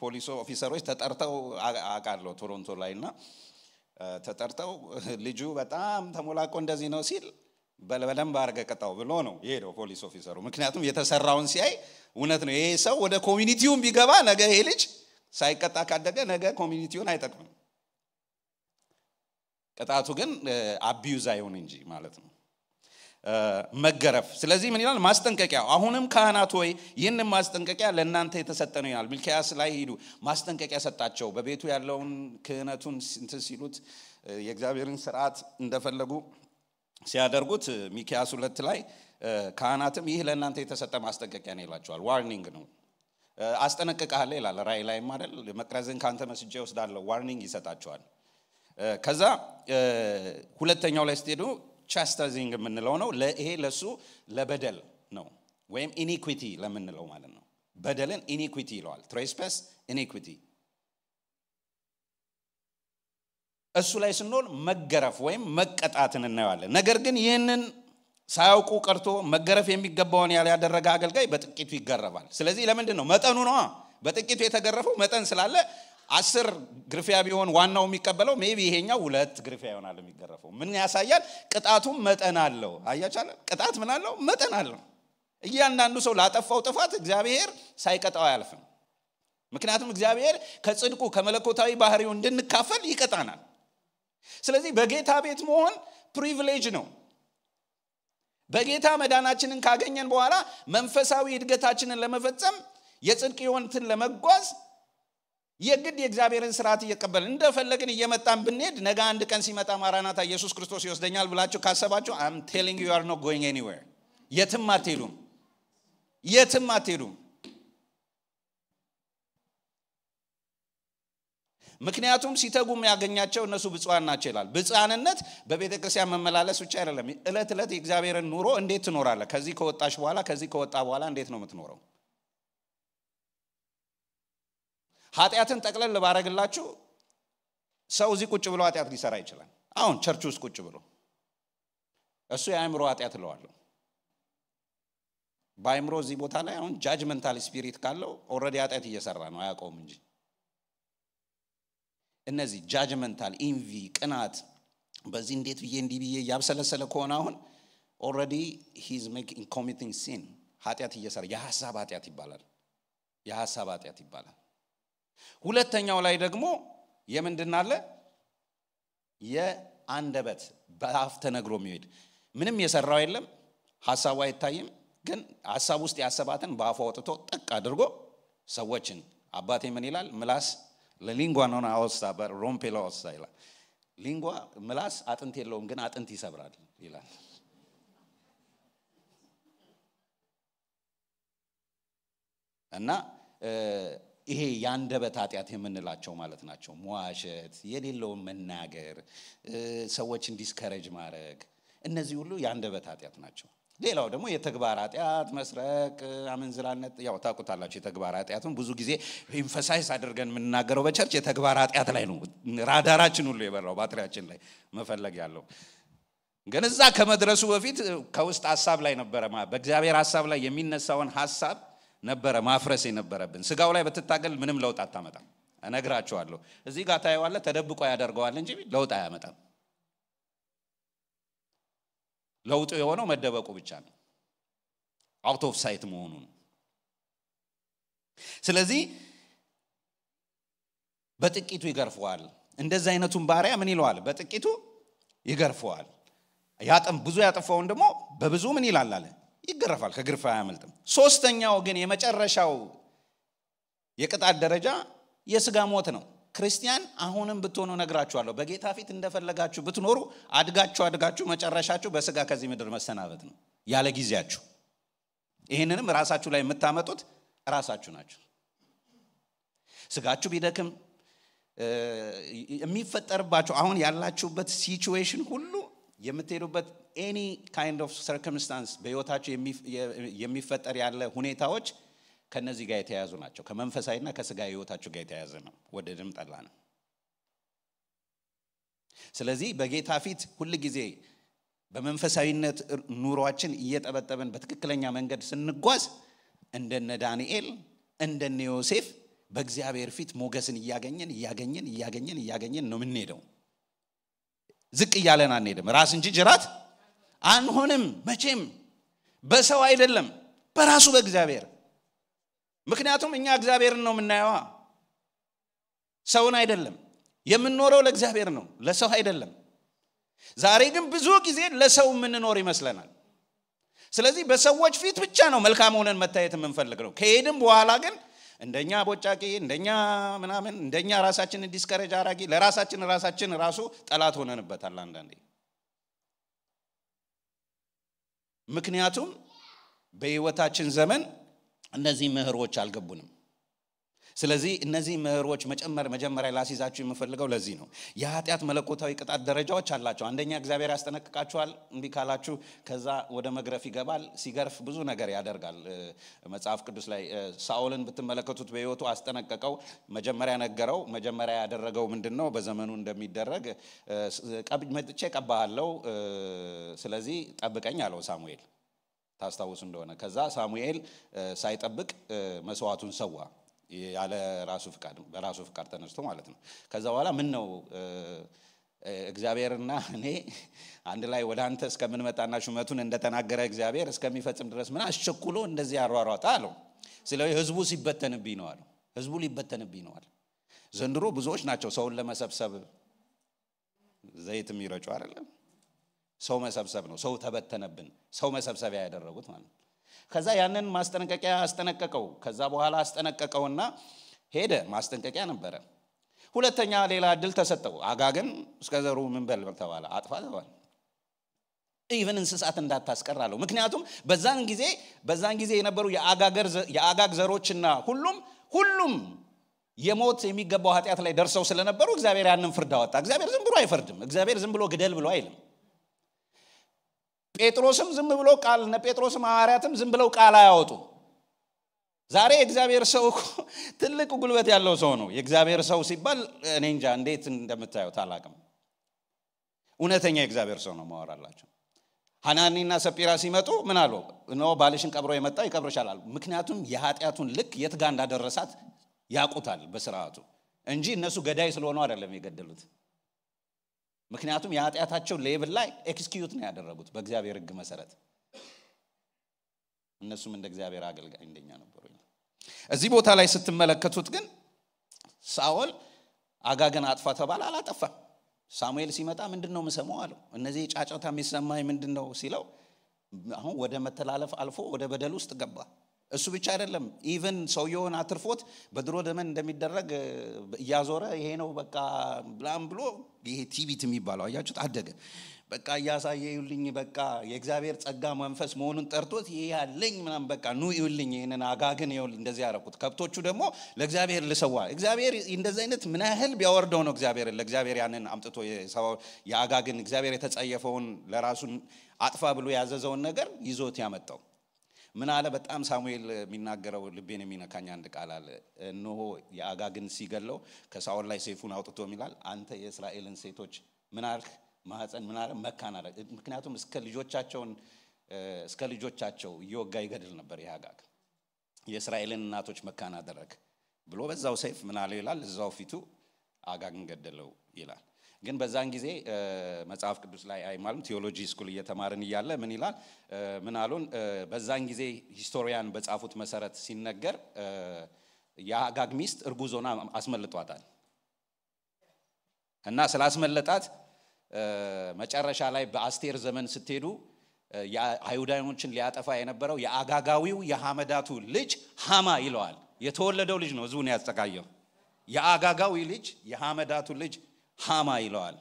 ፖሊስ ኦፊሰሮች ተጠርተው አውቃለሁ ቶሮንቶ ላይ እና ተጠርተው ልጁ በጣም ተሞላቆ እንደዚህ ነው ሲል በለበለም ባርገ ቀጣው ብሎ ነው የሄደው ፖሊስ ኦፊሰሩ። ምክንያቱም የተሰራውን ሲያይ እውነት ነው ይሄ ሰው ወደ ኮሚኒቲውን ቢገባ ነገ ይሄ ልጅ ሳይቀጣ ካደገ ነገ ኮሚኒቲውን አይጠቅምም። ቅጣቱ ግን አቢዩዝ አይሆን እንጂ ማለት ነው። መገረፍ። ስለዚህ ምን ይላል? ማስጠንቀቂያ። አሁንም ካህናት ሆይ ይህን ማስጠንቀቂያ ለእናንተ የተሰጠ ነው ይላል። ሚልኪያስ ላይ ሂዱ፣ ማስጠንቀቂያ ሰጣቸው። በቤቱ ያለውን ክህነቱን ስንት ሲሉት የእግዚአብሔርን ስርዓት እንደፈለጉ ሲያደርጉት ሚኪያስ ሁለት ላይ ካህናትም ይህ ለእናንተ የተሰጠ ማስጠንቀቂያ ነው ይላቸዋል። ዋርኒንግ ነው አስጠነቅቃለሁ ይላል። ራይ ላይ አይደል መቅረዝን ከአንተ መስጃ እወስዳለሁ ዋርኒንግ ይሰጣቸዋል። ከዛ ሁለተኛው ላይ ስትሄዱ ቻስታይዚንግ የምንለው ነው ይሄ ለሱ ለበደል ነው ወይም ኢኒኩቲ ለምንለው ማለት ነው በደልን ኢኒኩዊቲ ይለዋል ትሬስፐስ ኢኒኩዊቲ እሱ ላይ ስንሆን መገረፍ ወይም መቀጣትን እናየዋለን ነገር ግን ይህንን ሳያውቁ ቀርቶ መገረፍ የሚገባውን ያላደረገ አገልጋይ በጥቂቱ ይገረባል ስለዚህ ለምንድን ነው መጠኑ ነዋ በጥቂቱ የተገረፈው መጠን ስላለ አስር ግርፊያ ቢሆን ዋናው የሚቀበለው ሜቢ ይሄኛው ሁለት ግርፊያ ይሆናል የሚገረፈው ምን ያሳያል ቅጣቱም መጠን አለው አያቻለ ቅጣት ምን አለው መጠን አለው እያንዳንዱ ሰው ላጠፋው ጥፋት እግዚአብሔር ሳይቀጣው አያልፍም ምክንያቱም እግዚአብሔር ከጽድቁ ከመለኮታዊ ባህሪው እንድንካፈል ይቀጣናል ስለዚህ በጌታ ቤት መሆን ፕሪቪሌጅ ነው በጌታ መዳናችንን ካገኘን በኋላ መንፈሳዊ እድገታችንን ለመፈጸም የጽድቅ ህይወትን ለመጓዝ የግድ የእግዚአብሔርን ስርዓት እየቀበልን እንደፈለግን እየመጣን ብንሄድ ነገ አንድ ቀን ሲመጣ ማራናታ ኢየሱስ ክርስቶስ ይወስደኛል ብላችሁ ካሰባችሁ አም ቴሊንግ ዩ አር ኖ ጎይንግ ኤኒዌር የትም አትሄዱም የትም አትሄዱም ምክንያቱም ሲተጉ ያገኛቸው እነሱ ብፅዋን ናቸው ይላል ብፅዋንነት በቤተ ክርስቲያን መመላለስ ብቻ አይደለም እለት ዕለት የእግዚአብሔርን ኑሮ እንዴት ትኖራለ ከዚህ ከወጣሽ በኋላ ከዚህ ከወጣ በኋላ እንዴት ነው የምትኖረው ኃጢአትን ጠቅለል ባረግላችሁ ሰው እዚህ ቁጭ ብሎ ኃጢአት ሊሰራ ይችላል አሁን ቸርች ውስጥ ቁጭ ብሎ እሱ የአእምሮ ኃጢአት እለዋለሁ በአእምሮ እዚህ ቦታ ላይ አሁን ጃጅመንታል ስፒሪት ካለው ኦረዲ ኃጢአት እየሰራ ነው አያውቀውም እንጂ እነዚህ ጃጅመንታል ኢንቪ ቅናት በዚህ እንዴት ብዬ እንዲህ ብዬ እያብሰለሰለ ከሆነ አሁን ኦረዲ ሂዝ ኮሚቲንግ ሲን ኃጢአት እየሰራ የሀሳብ ኃጢአት ይባላል የሀሳብ ኃጢአት ይባላል ሁለተኛው ላይ ደግሞ የምንድናለ የአንደበት በአፍ ተነግሮ የሚሄድ ምንም የሰራው የለም ሀሳቡ አይታይም ግን ሀሳብ ውስጥ ያሰባትን በአፉ አውጥቶ ጥቅ አድርጎ ሰዎችን አባቴ ምን ይላል ምላስ ለሊንጓ ነሆነ አወሳ ሮምፔ ለወሳ ይላል ሊንጓ ምላስ አጥንት የለውም ግን አጥንት ይሰብራል ይላል እና ይሄ የአንደበት ኃጢአት የምንላቸው ማለት ናቸው። መዋሸት፣ የሌለውን መናገር፣ ሰዎች እንዲስከረጅ ማድረግ፣ እነዚህ ሁሉ የአንደበት ኃጢአት ናቸው። ሌላው ደግሞ የተግባር ኃጢአት መስረቅ፣ አመንዝራነት ያው ታውቁታላችሁ። የተግባር ኃጢአትም ብዙ ጊዜ ኢንፈሳይስ አድርገን የምንናገረው በቸርች የተግባር ኃጢአት ላይ ነው። ራዳራችን ሁሉ የበራው ባትሪያችን ላይ መፈለግ ያለው ግን እዛ ከመድረሱ በፊት ከውስጥ ሀሳብ ላይ ነበረ በእግዚአብሔር ሀሳብ ላይ የሚነሳውን ሀሳብ ነበረ ማፍረስ የነበረብን። ስጋው ላይ በትታገል ምንም ለውጥ አታመጣም። እነግራችኋለሁ። እዚህ ጋር ታየዋለ፣ ተደብቆ ያደርገዋል እንጂ ለውጥ አያመጣም። ለውጡ የሆነው መደበቁ ብቻ ነው፣ አውት ኦፍ ሳይት መሆኑ ነው። ስለዚህ በጥቂቱ ይገርፈዋል። እንደዚህ አይነቱን ባሪያ ምን ይለዋል? በጥቂቱ ይገርፈዋል። ብዙ ያጠፋውን ደግሞ በብዙ ምን ይላል አለ ይገረፋል፣ ከግርፍ አያመልጥም። ሶስተኛው ግን የመጨረሻው የቅጣት ደረጃ የስጋ ሞት ነው። ክርስቲያን አሁንም ብትሆኑ ነግራችኋለሁ፣ በጌታ ፊት እንደፈለጋችሁ ብትኖሩ አድጋችሁ አድጋችሁ መጨረሻችሁ በስጋ ከዚህ ምድር መሰናበት ነው ያለ ጊዜያችሁ። ይህንንም ራሳችሁ ላይ የምታመጡት ራሳችሁ ናችሁ። ስጋችሁ ቢደክም የሚፈጠርባችሁ አሁን ያላችሁበት ሲችዌሽን ሁሉ የምትሄዱበት ኤኒ ካይንድ ኦፍ ሰርከምስታንስ በህይወታቸው የሚፈጠር ያለ ሁኔታዎች ከነዚህ ጋር የተያያዙ ናቸው። ከመንፈሳዊና ከስጋ ህይወታቸው ጋር የተያያዘ ነው። ድም ጠላ ነው። ስለዚህ በጌታ ፊት ሁል ጊዜ በመንፈሳዊነት ኑሯችን እየጠበጠበን በትክክለኛ መንገድ ስንጓዝ እንደነ ዳንኤል እንደነ ዮሴፍ በእግዚአብሔር ፊት ሞገስን እያገኘን እያገኘን እያገኘን እያገኘን ነው የምንሄደው። ዝቅ እያለን አንሄድም ራስ እንጂ ጅራት አንሆንም መቼም በሰው አይደለም በራሱ በእግዚአብሔር ምክንያቱም እኛ እግዚአብሔርን ነው የምናየዋ ሰውን አይደለም የምንኖረው ለእግዚአብሔር ነው ለሰው አይደለም ዛሬ ግን ብዙ ጊዜ ለሰው የምንኖር ይመስለናል ስለዚህ በሰዎች ፊት ብቻ ነው መልካም ሆነን መታየት የምንፈልግ ነው ከሄድም በኋላ ግን እንደኛ ቦጫቂ፣ እንደኛ ምናምን፣ እንደኛ ራሳችንን ዲስከረጅ አራጊ፣ ለራሳችን ራሳችን ራሱ ጠላት ሆነንበታል አንዳንዴ። ምክንያቱም በህይወታችን ዘመን እነዚህ ምህሮች አልገቡንም። ስለዚህ እነዚህ ምህሮች መጨመር መጀመሪያ ላስይዛችሁ የምፈልገው ለዚህ ነው። የኃጢአት መለኮታዊ ቅጣት ደረጃዎች አላቸው። አንደኛ እግዚአብሔር ያስጠነቅቃችኋል፣ እምቢ ካላችሁ ከዛ ወደ መግረፍ ይገባል። ሲገርፍ ብዙ ነገር ያደርጋል። መጽሐፍ ቅዱስ ላይ ሳኦልን ብትመለከቱት በህይወቱ አስጠነቀቀው፣ መጀመሪያ ነገረው። መጀመሪያ ያደረገው ምንድን ነው? በዘመኑ እንደሚደረግ መጥቼ ቀባሃለው፣ ስለዚህ ጠብቀኝ አለው ሳሙኤል ታስታውሱ እንደሆነ ከዛ ሳሙኤል ሳይጠብቅ መስዋዕቱን ሰዋ። ያለ ራሱ ፍቃድ በራሱ ፍቃድ ተነስቶ ማለት ነው። ከዛ በኋላ ምን ነው እግዚአብሔርና እኔ አንድ ላይ ወደ አንተ እስከምንመጣና ሹመቱን እንደተናገረ እግዚአብሔር እስከሚፈጽም ድረስ ምን አስቸኩሎ እንደዚህ ያሯሯጣ አለው። ስለዚህ ህዝቡ ሲበተንብኝ ነው አለው። ህዝቡ ሊበተንብኝ ነው አለ። ዘንድሮ ብዙዎች ናቸው ሰውን ለመሰብሰብ ዘይት የሚረጩ አይደለም ሰው መሰብሰብ ነው። ሰው ተበተነብን። ሰው መሰብሰቢያ ያደረጉት ማለት ነው። ከዛ ያንን ማስጠነቀቂያ አስጠነቀቀው። ከዛ በኋላ አስጠነቀቀውና ሄደ። ማስጠንቀቂያ ነበረ። ሁለተኛ ሌላ እድል ተሰጠው። አጋግን እስከ ዘሩ ምን በል ተባለ፣ አጥፋ ተባለ። ኢቨን እንስሳት እንዳታስቀር አለው። ምክንያቱም በዛን ጊዜ በዛን ጊዜ የነበሩ የአጋግ ዘሮችና ሁሉም ሁሉም የሞት የሚገባው ኃጢአት ላይ ደርሰው ስለነበሩ እግዚአብሔር ያንን ፍርድ አወጣ። እግዚአብሔር ዝም ብሎ አይፈርድም። እግዚአብሔር ዝም ብሎ ግደል ብሎ አይልም። ጴጥሮስም ዝም ብሎ ቃል እነ ጴጥሮስም ሐዋርያትም ዝም ብለው ቃል አያወጡ ዛሬ የእግዚአብሔር ሰው እኮ ትልቅ ጉልበት ያለው ሰው ነው የእግዚአብሔር ሰው ሲባል እኔ እንጃ እንዴት እንደምታየው ታላቅም እውነተኛ የእግዚአብሔር ሰው ነው ማወራላቸው ሐናኒና ሰጲራ ሲመጡ ምን አሉ እኖ ባልሽን ቀብሮ የመጣ ይቀብርሻል አሉ ምክንያቱም የኃጢአቱን ልክ የት እንዳደረሳት ያቁታል በስርዓቱ እንጂ እነሱ ገዳይ ስለሆኑ አይደለም የገደሉት ምክንያቱም የኃጢአታቸው ሌብል ላይ ኤክስኪዩት ነው ያደረጉት በእግዚአብሔር ህግ መሰረት እነሱም እንደ እግዚአብሔር አገልጋይ እንደኛ ነበሩ እዚህ ቦታ ላይ ስትመለከቱት ግን ሳኦል አጋገን አጥፋ ተባለ አላጠፋ ሳሙኤል ሲመጣ ምንድን ነው ምሰማው አለው እነዚህ ጫጫታ የሚሰማኝ ምንድን ነው ሲለው አሁን ወደ መተላለፍ አልፎ ወደ በደል ውስጥ ገባ እሱ ብቻ አይደለም ኢቨን ሰውየውን አትርፎት በድሮ ዘመን እንደሚደረግ እያዞረ ይሄ ነው በቃ ብላም ብሎ ይሄ ቲቪት የሚባለው አያችሁት አደገ በቃ እያሳየ ይሁልኝ በቃ የእግዚአብሔር ጸጋ መንፈስ መሆኑን ጠርቶት ይሄ ያለኝ ምናም በቃ ኑ ይሁልኝ ይህንን አጋግን ይውል እንደዚህ ያረኩት ከብቶቹ ደግሞ ለእግዚአብሔር ልሰዋ እግዚአብሔር እንደዚህ አይነት ምን ያህል ቢያወርደው ነው እግዚአብሔር ለእግዚአብሔር ያንን አምጥቶ የአጋግን እግዚአብሔር የተጸየፈውን ለራሱን አጥፋ ብሎ ያዘዘውን ነገር ይዞት ያመጣው ምን አለ? በጣም ሳሙኤል የሚናገረው ልቤን የሚነካኝ አንድ ቃል አለ። እንሆ የአጋግን ሲገለው ከሳኦል ላይ ሴፉን አውጥቶ ይላል አንተ የእስራኤልን ሴቶች ምን አልክ? ማህፀን ምን አለ? መካን አለ። ምክንያቱም እስከ ልጆቻቸውን እስከ ልጆቻቸው እየወጋ ይገድል ነበር። የአጋግ የእስራኤልን እናቶች መካን አደረግ ብሎ በዛው ሰይፍ ምን አለው ይላል። እዛው ፊቱ አጋግን ገደለው ይላል። ግን በዛን ጊዜ መጽሐፍ ቅዱስ ላይ አይ ቴዎሎጂ ስኩል እየተማርን እያለ ምን ይላል ምን አሉን? በዛን ጊዜ ሂስቶሪያን በጻፉት መሰረት ሲነገር የአጋግ ሚስት እርጉዞና አስመልጧታል እና ስላስመለጣት መጨረሻ ላይ በአስቴር ዘመን ስትሄዱ አይሁዳኖችን ሊያጠፋ የነበረው የአጋጋዊው የሐመዳቱ ልጅ ሐማ ይለዋል። የተወለደው ልጅ ነው ህዝቡን ያጠቃየው የአጋጋዊ ልጅ የሐመዳቱ ልጅ ሃማ ይለዋል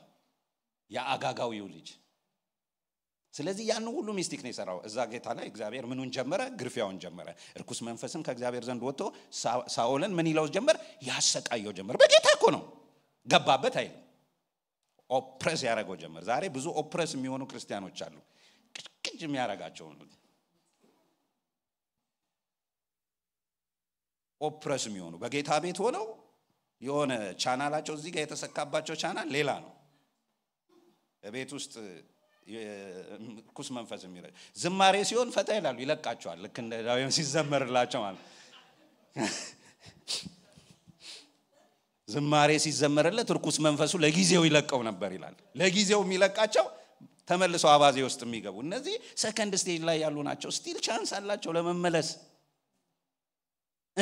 የአጋጋዊው ልጅ ስለዚህ ያን ሁሉ ሚስቲክ ነው የሰራው እዛ ጌታ ላይ እግዚአብሔር ምኑን ጀመረ ግርፊያውን ጀመረ እርኩስ መንፈስም ከእግዚአብሔር ዘንድ ወጥቶ ሳኦልን ምን ይለው ጀመር ያሰቃየው ጀመር በጌታ እኮ ነው ገባበት አይልም ኦፕረስ ያደረገው ጀመር ዛሬ ብዙ ኦፕረስ የሚሆኑ ክርስቲያኖች አሉ ቅጭቅጭ የሚያረጋቸው ኦፕረስ የሚሆኑ በጌታ ቤት ሆነው የሆነ ቻናላቸው እዚህ ጋር የተሰካባቸው ቻናል ሌላ ነው። ቤት ውስጥ ኩስ መንፈስ የሚረ ዝማሬ ሲሆን ፈታ ይላሉ፣ ይለቃቸዋል። ልክ እንደ ሲዘመርላቸው ማለት ዝማሬ ሲዘመርለት እርኩስ መንፈሱ ለጊዜው ይለቀው ነበር ይላል። ለጊዜው የሚለቃቸው ተመልሰው አባዜ ውስጥ የሚገቡ እነዚህ ሰከንድ ስቴጅ ላይ ያሉ ናቸው። ስቲል ቻንስ አላቸው ለመመለስ።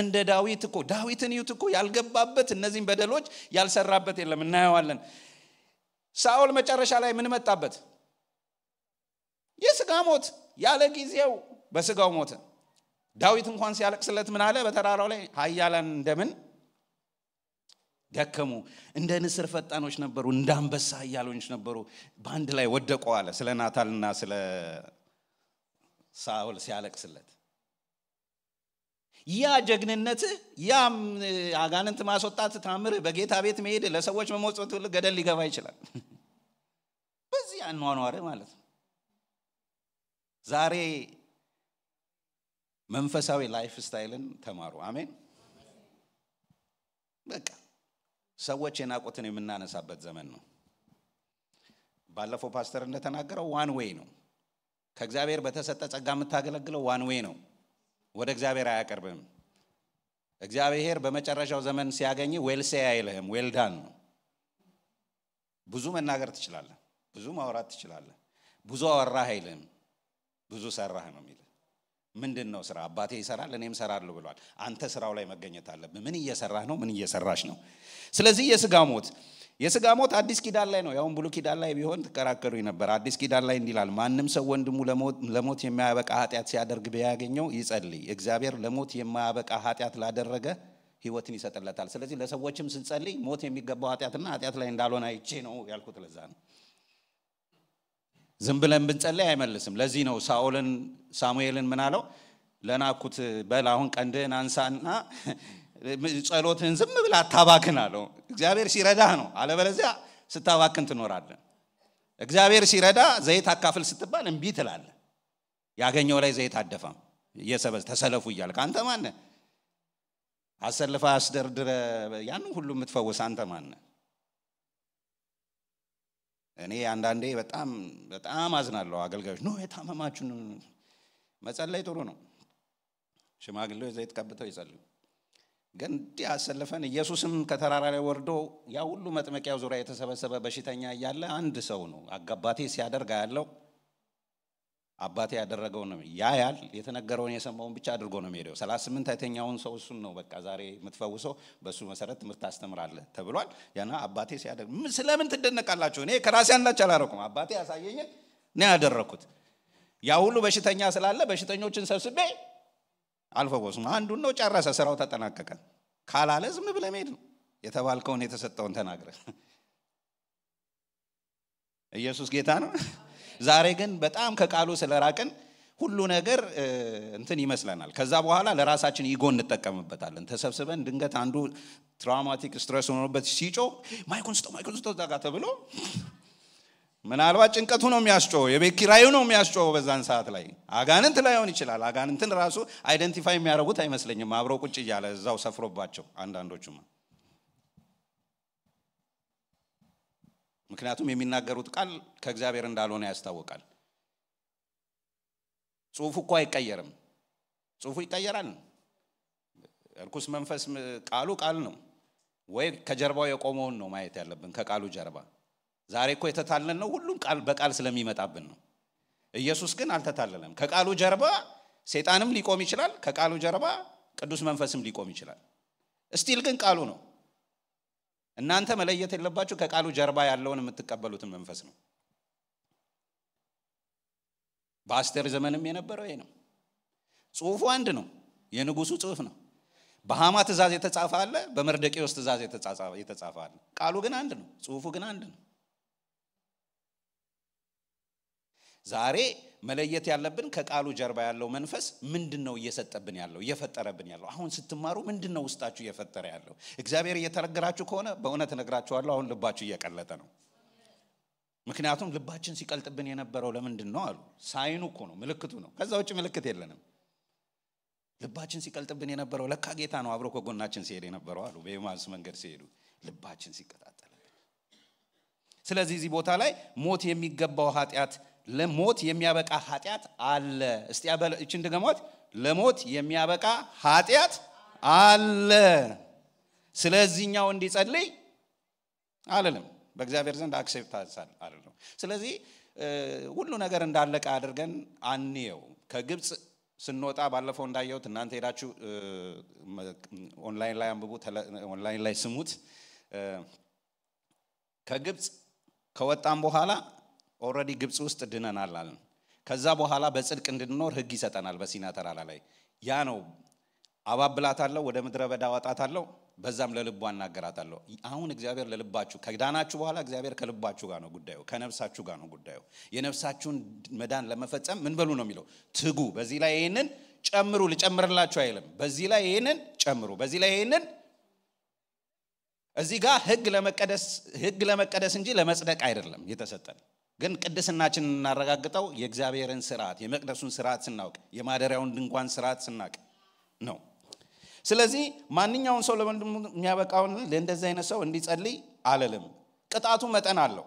እንደ ዳዊት እኮ ዳዊትን ይዩት እኮ ያልገባበት እነዚህን በደሎች ያልሰራበት የለም እናየዋለን ሳኦል መጨረሻ ላይ ምን መጣበት የስጋ ሞት ያለ ጊዜው በስጋው ሞተ ዳዊት እንኳን ሲያለቅስለት ምን አለ በተራራው ላይ ሀያላን እንደምን ደከሙ እንደ ንስር ፈጣኖች ነበሩ እንደ አንበሳ ሀያሎች ነበሩ በአንድ ላይ ወደቁ አለ ስለ ናታልና ስለ ሳኦል ሲያለቅስለት ያ ጀግንነትህ ያ አጋንንት ማስወጣት ታምር በጌታ ቤት መሄድ ለሰዎች መሞጽት ሁሉ ገደል ሊገባ ይችላል በዚህ አኗኗር ማለት ነው ዛሬ መንፈሳዊ ላይፍ ስታይልን ተማሩ አሜን በቃ ሰዎች የናቁትን የምናነሳበት ዘመን ነው ባለፈው ፓስተር እንደተናገረው ዋን ዌይ ነው ከእግዚአብሔር በተሰጠ ጸጋ የምታገለግለው ዋን ዌይ ነው ወደ እግዚአብሔር አያቀርብም? እግዚአብሔር በመጨረሻው ዘመን ሲያገኝ ዌልሴ አይልህም፣ ዌልዳን ነው። ብዙ መናገር ትችላለ? ብዙ ማውራት ትችላለ ብዙ አወራህ አይልህም፣ ብዙ ሰራህ ነው የሚልህ። ምንድን ነው ስራ? አባቴ ይሰራል እኔም ሰራለሁ ብሏል። አንተ ስራው ላይ መገኘት አለብ ምን እየሰራህ ነው? ምን እየሰራሽ ነው? ስለዚህ የስጋ ሞት የስጋ ሞት አዲስ ኪዳን ላይ ነው። ያሁን ብሉ ኪዳን ላይ ቢሆን ትከራከሩ ነበር። አዲስ ኪዳን ላይ እንዲላል ማንም ሰው ወንድሙ ለሞት የማያበቃ ኃጢአት ሲያደርግ ቢያገኘው ይጸልይ፣ እግዚአብሔር ለሞት የማያበቃ ኃጢአት ላደረገ ህይወትን ይሰጥለታል። ስለዚህ ለሰዎችም ስንጸልይ ሞት የሚገባው ኃጢአትና ኃጢአት ላይ እንዳልሆነ አይቼ ነው ያልኩት። ለዛ ነው ዝም ብለን ብንጸልይ አይመልስም። ለዚህ ነው ሳኦልን ሳሙኤልን ምናለው ለናኩት በል አሁን ቀንድህን አንሳና ጸሎትህን ዝም ብለህ አታባክን አለው። እግዚአብሔር ሲረዳህ ነው፣ አለበለዚያ ስታባክን ትኖራለን። እግዚአብሔር ሲረዳ ዘይት አካፍል ስትባል እንቢ ትላለ ያገኘው ላይ ዘይት አደፋም እየሰበዝ ተሰለፉ እያልክ አንተ ማነ አሰልፋ አስደርድረ ያን ሁሉ የምትፈውስ አንተ ማነ እኔ አንዳንዴ በጣም በጣም አዝናለሁ። አገልጋዮች ኖ የታመማችሁን መጸለይ ጥሩ ነው። ሽማግሌዎች ዘይት ቀብተው ይጸልዩ። ግን እንዲህ አሰልፈን ኢየሱስም ከተራራ ላይ ወርዶ ያ ሁሉ መጥመቂያ ዙሪያ የተሰበሰበ በሽተኛ እያለ አንድ ሰው ነው አጋባቴ ሲያደርግ ያለው አባቴ ያደረገው ነው ያ ያል የተነገረውን የሰማውን ብቻ አድርጎ ነው የሚሄደው። ሰላሳ ስምንት አይተኛውን ሰው እሱን ነው በቃ ዛሬ የምትፈውሰው በእሱ መሰረት ትምህርት አስተምራለ ተብሏል። ያና አባቴ ሲያደርግ ስለምን ትደነቃላችሁ? እኔ ከራሴ አንዳች አላረኩም። አባቴ ያሳየኝ ነው ያደረኩት። ያ ሁሉ በሽተኛ ስላለ በሽተኞችን ሰብስቤ አልፈወሱም። አንዱን ነው ጨረሰ፣ ስራው ተጠናቀቀ። ካላለ ዝም ብለ መሄድ ነው። የተባልከውን የተሰጠውን ተናግረ ኢየሱስ ጌታ ነው። ዛሬ ግን በጣም ከቃሉ ስለራቅን ሁሉ ነገር እንትን ይመስለናል። ከዛ በኋላ ለራሳችን ኢጎ እንጠቀምበታለን። ተሰብስበን ድንገት አንዱ ትራውማቲክ ስትረስ ሆኖበት ሲጮ ማይኮን ስጠው ማይኮን ስጠው ተብሎ ምናልባት ጭንቀቱ ነው የሚያስጮው፣ የቤት ኪራዩ ነው የሚያስጮው። በዛን ሰዓት ላይ አጋንንት ላይሆን ይችላል። አጋንንትን ራሱ አይደንቲፋይ የሚያደርጉት አይመስለኝም። አብረው ቁጭ እያለ እዛው ሰፍሮባቸው አንዳንዶቹማ ምክንያቱም የሚናገሩት ቃል ከእግዚአብሔር እንዳልሆነ ያስታውቃል። ጽሁፉ እኮ አይቀየርም። ጽሁፉ ይቀየራል። እርኩስ መንፈስ ቃሉ ቃል ነው ወይ ከጀርባው የቆመውን ነው ማየት ያለብን ከቃሉ ጀርባ ዛሬ እኮ የተታለል ነው ሁሉም ቃል በቃል ስለሚመጣብን ነው ኢየሱስ ግን አልተታለለም ከቃሉ ጀርባ ሴጣንም ሊቆም ይችላል ከቃሉ ጀርባ ቅዱስ መንፈስም ሊቆም ይችላል እስቲል ግን ቃሉ ነው እናንተ መለየት የለባችሁ ከቃሉ ጀርባ ያለውን የምትቀበሉትን መንፈስ ነው በአስቴር ዘመንም የነበረው ይሄ ነው ጽሁፉ አንድ ነው የንጉሱ ጽሁፍ ነው በሃማ ትእዛዝ የተጻፈ አለ በመርደቂዎስ ትእዛዝ የተጻፈ አለ ቃሉ ግን አንድ ነው ጽሁፉ ግን አንድ ነው ዛሬ መለየት ያለብን ከቃሉ ጀርባ ያለው መንፈስ ምንድን ነው እየሰጠብን ያለው እየፈጠረብን ያለው አሁን ስትማሩ ምንድን ነው ውስጣችሁ እየፈጠረ ያለው እግዚአብሔር እየተነገራችሁ ከሆነ በእውነት እነግራችኋለሁ አሁን ልባችሁ እየቀለጠ ነው ምክንያቱም ልባችን ሲቀልጥብን የነበረው ለምንድን ነው አሉ ሳይኑ እኮ ነው ምልክቱ ነው ከዛ ውጭ ምልክት የለንም ልባችን ሲቀልጥብን የነበረው ለካ ጌታ ነው አብሮ ከጎናችን ሲሄድ የነበረው አሉ በኤማስ መንገድ ሲሄዱ ልባችን ሲቀጣጠልብን ስለዚህ እዚህ ቦታ ላይ ሞት የሚገባው ኃጢአት ለሞት የሚያበቃ ኃጢአት አለ። እስቲ እችን ድገሞት። ለሞት የሚያበቃ ኃጢአት አለ። ስለዚህኛው እንዲጸልይ አልልም። በእግዚአብሔር ዘንድ አክሴፕት አልልም። ስለዚህ ሁሉ ነገር እንዳለቀ አድርገን አንየው። ከግብፅ ስንወጣ ባለፈው እንዳየሁት እናንተ ሄዳችሁ ኦንላይን ላይ አንብቡ፣ ኦንላይን ላይ ስሙት። ከግብፅ ከወጣም በኋላ ኦልሬዲ ግብፅ ውስጥ ድነናል አለን። ከዛ በኋላ በጽድቅ እንድንኖር ህግ ይሰጠናል በሲና ተራራ ላይ። ያ ነው አባብላታለሁ፣ ወደ ምድረ በዳ አወጣታለሁ፣ በዛም ለልቧ እናገራታለሁ። አሁን እግዚአብሔር ለልባችሁ ከዳናችሁ በኋላ እግዚአብሔር ከልባችሁ ጋር ነው ጉዳዩ፣ ከነብሳችሁ ጋር ነው ጉዳዩ። የነብሳችሁን መዳን ለመፈጸም ምን በሉ ነው የሚለው? ትጉ። በዚህ ላይ ይህንን ጨምሩ፣ ልጨምርላችሁ አይልም። በዚህ ላይ ይህንን ጨምሩ፣ በዚህ ላይ ይህንን እዚህ ጋር ህግ ለመቀደስ ህግ ለመቀደስ እንጂ ለመጽደቅ አይደለም የተሰጠን። ግን ቅድስናችን እናረጋግጠው የእግዚአብሔርን ስርዓት የመቅደሱን ስርዓት ስናውቅ የማደሪያውን ድንኳን ስርዓት ስናውቅ ነው ስለዚህ ማንኛውን ሰው ለወንድሙ የሚያበቃውን ለእንደዚህ አይነት ሰው እንዲጸልይ አለልም ቅጣቱ መጠን አለው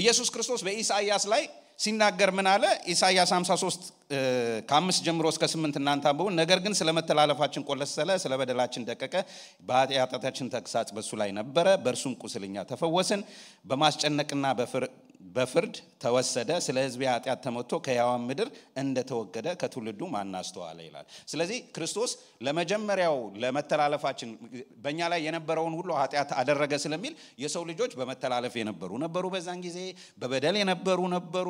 ኢየሱስ ክርስቶስ በኢሳይያስ ላይ ሲናገር ምን አለ ኢሳይያስ 53 ከአምስት ጀምሮ እስከ ስምንት እናንተ አንብቡ ነገር ግን ስለ መተላለፋችን ቆለሰለ ስለ በደላችን ደቀቀ በኃጢአታችን ተግሳጽ በሱ ላይ ነበረ በእርሱም ቁስልኛ ተፈወስን በማስጨነቅና በፍርድ ተወሰደ ስለ ህዝብ ኃጢአት ተመቶ ከያዋን ምድር እንደተወገደ ከትውልዱ ማን አስተዋለ ይላል ስለዚህ ክርስቶስ ለመጀመሪያው ለመተላለፋችን በእኛ ላይ የነበረውን ሁሉ ኃጢአት አደረገ ስለሚል የሰው ልጆች በመተላለፍ የነበሩ ነበሩ በዛን ጊዜ በበደል የነበሩ ነበሩ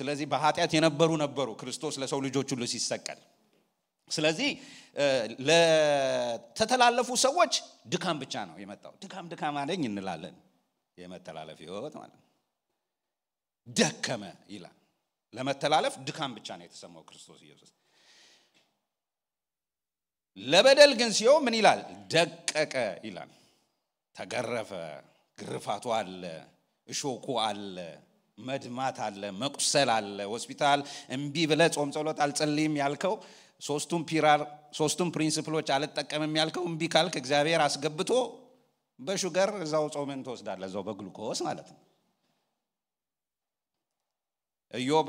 ስለዚህ በኃጢአት የነበሩ ነበሩ ክርስቶስ ለሰው ልጆች ሁሉ ሲሰቀል ስለዚህ ለተተላለፉ ሰዎች ድካም ብቻ ነው የመጣው ድካም ድካም አለኝ እንላለን የመተላለፍ ህይወት ማለት ነው ደከመ ይላል። ለመተላለፍ ድካም ብቻ ነው የተሰማው ክርስቶስ ኢየሱስ። ለበደል ግን ሲሆን ምን ይላል? ደቀቀ ይላል። ተገረፈ፣ ግርፋቱ አለ፣ እሾኩ አለ፣ መድማት አለ፣ መቁሰል አለ። ሆስፒታል እምቢ ብለ ጾም ጸሎት አልጸልይም ያልከው ሶስቱም ፒራር ሶስቱም ፕሪንስፕሎች አልጠቀምም ያልከው እምቢ ካልክ እግዚአብሔር አስገብቶ በሹገር እዛው ጾምን ትወስዳለ፣ እዛው በግሉኮስ ማለት ነው። ኢዮብ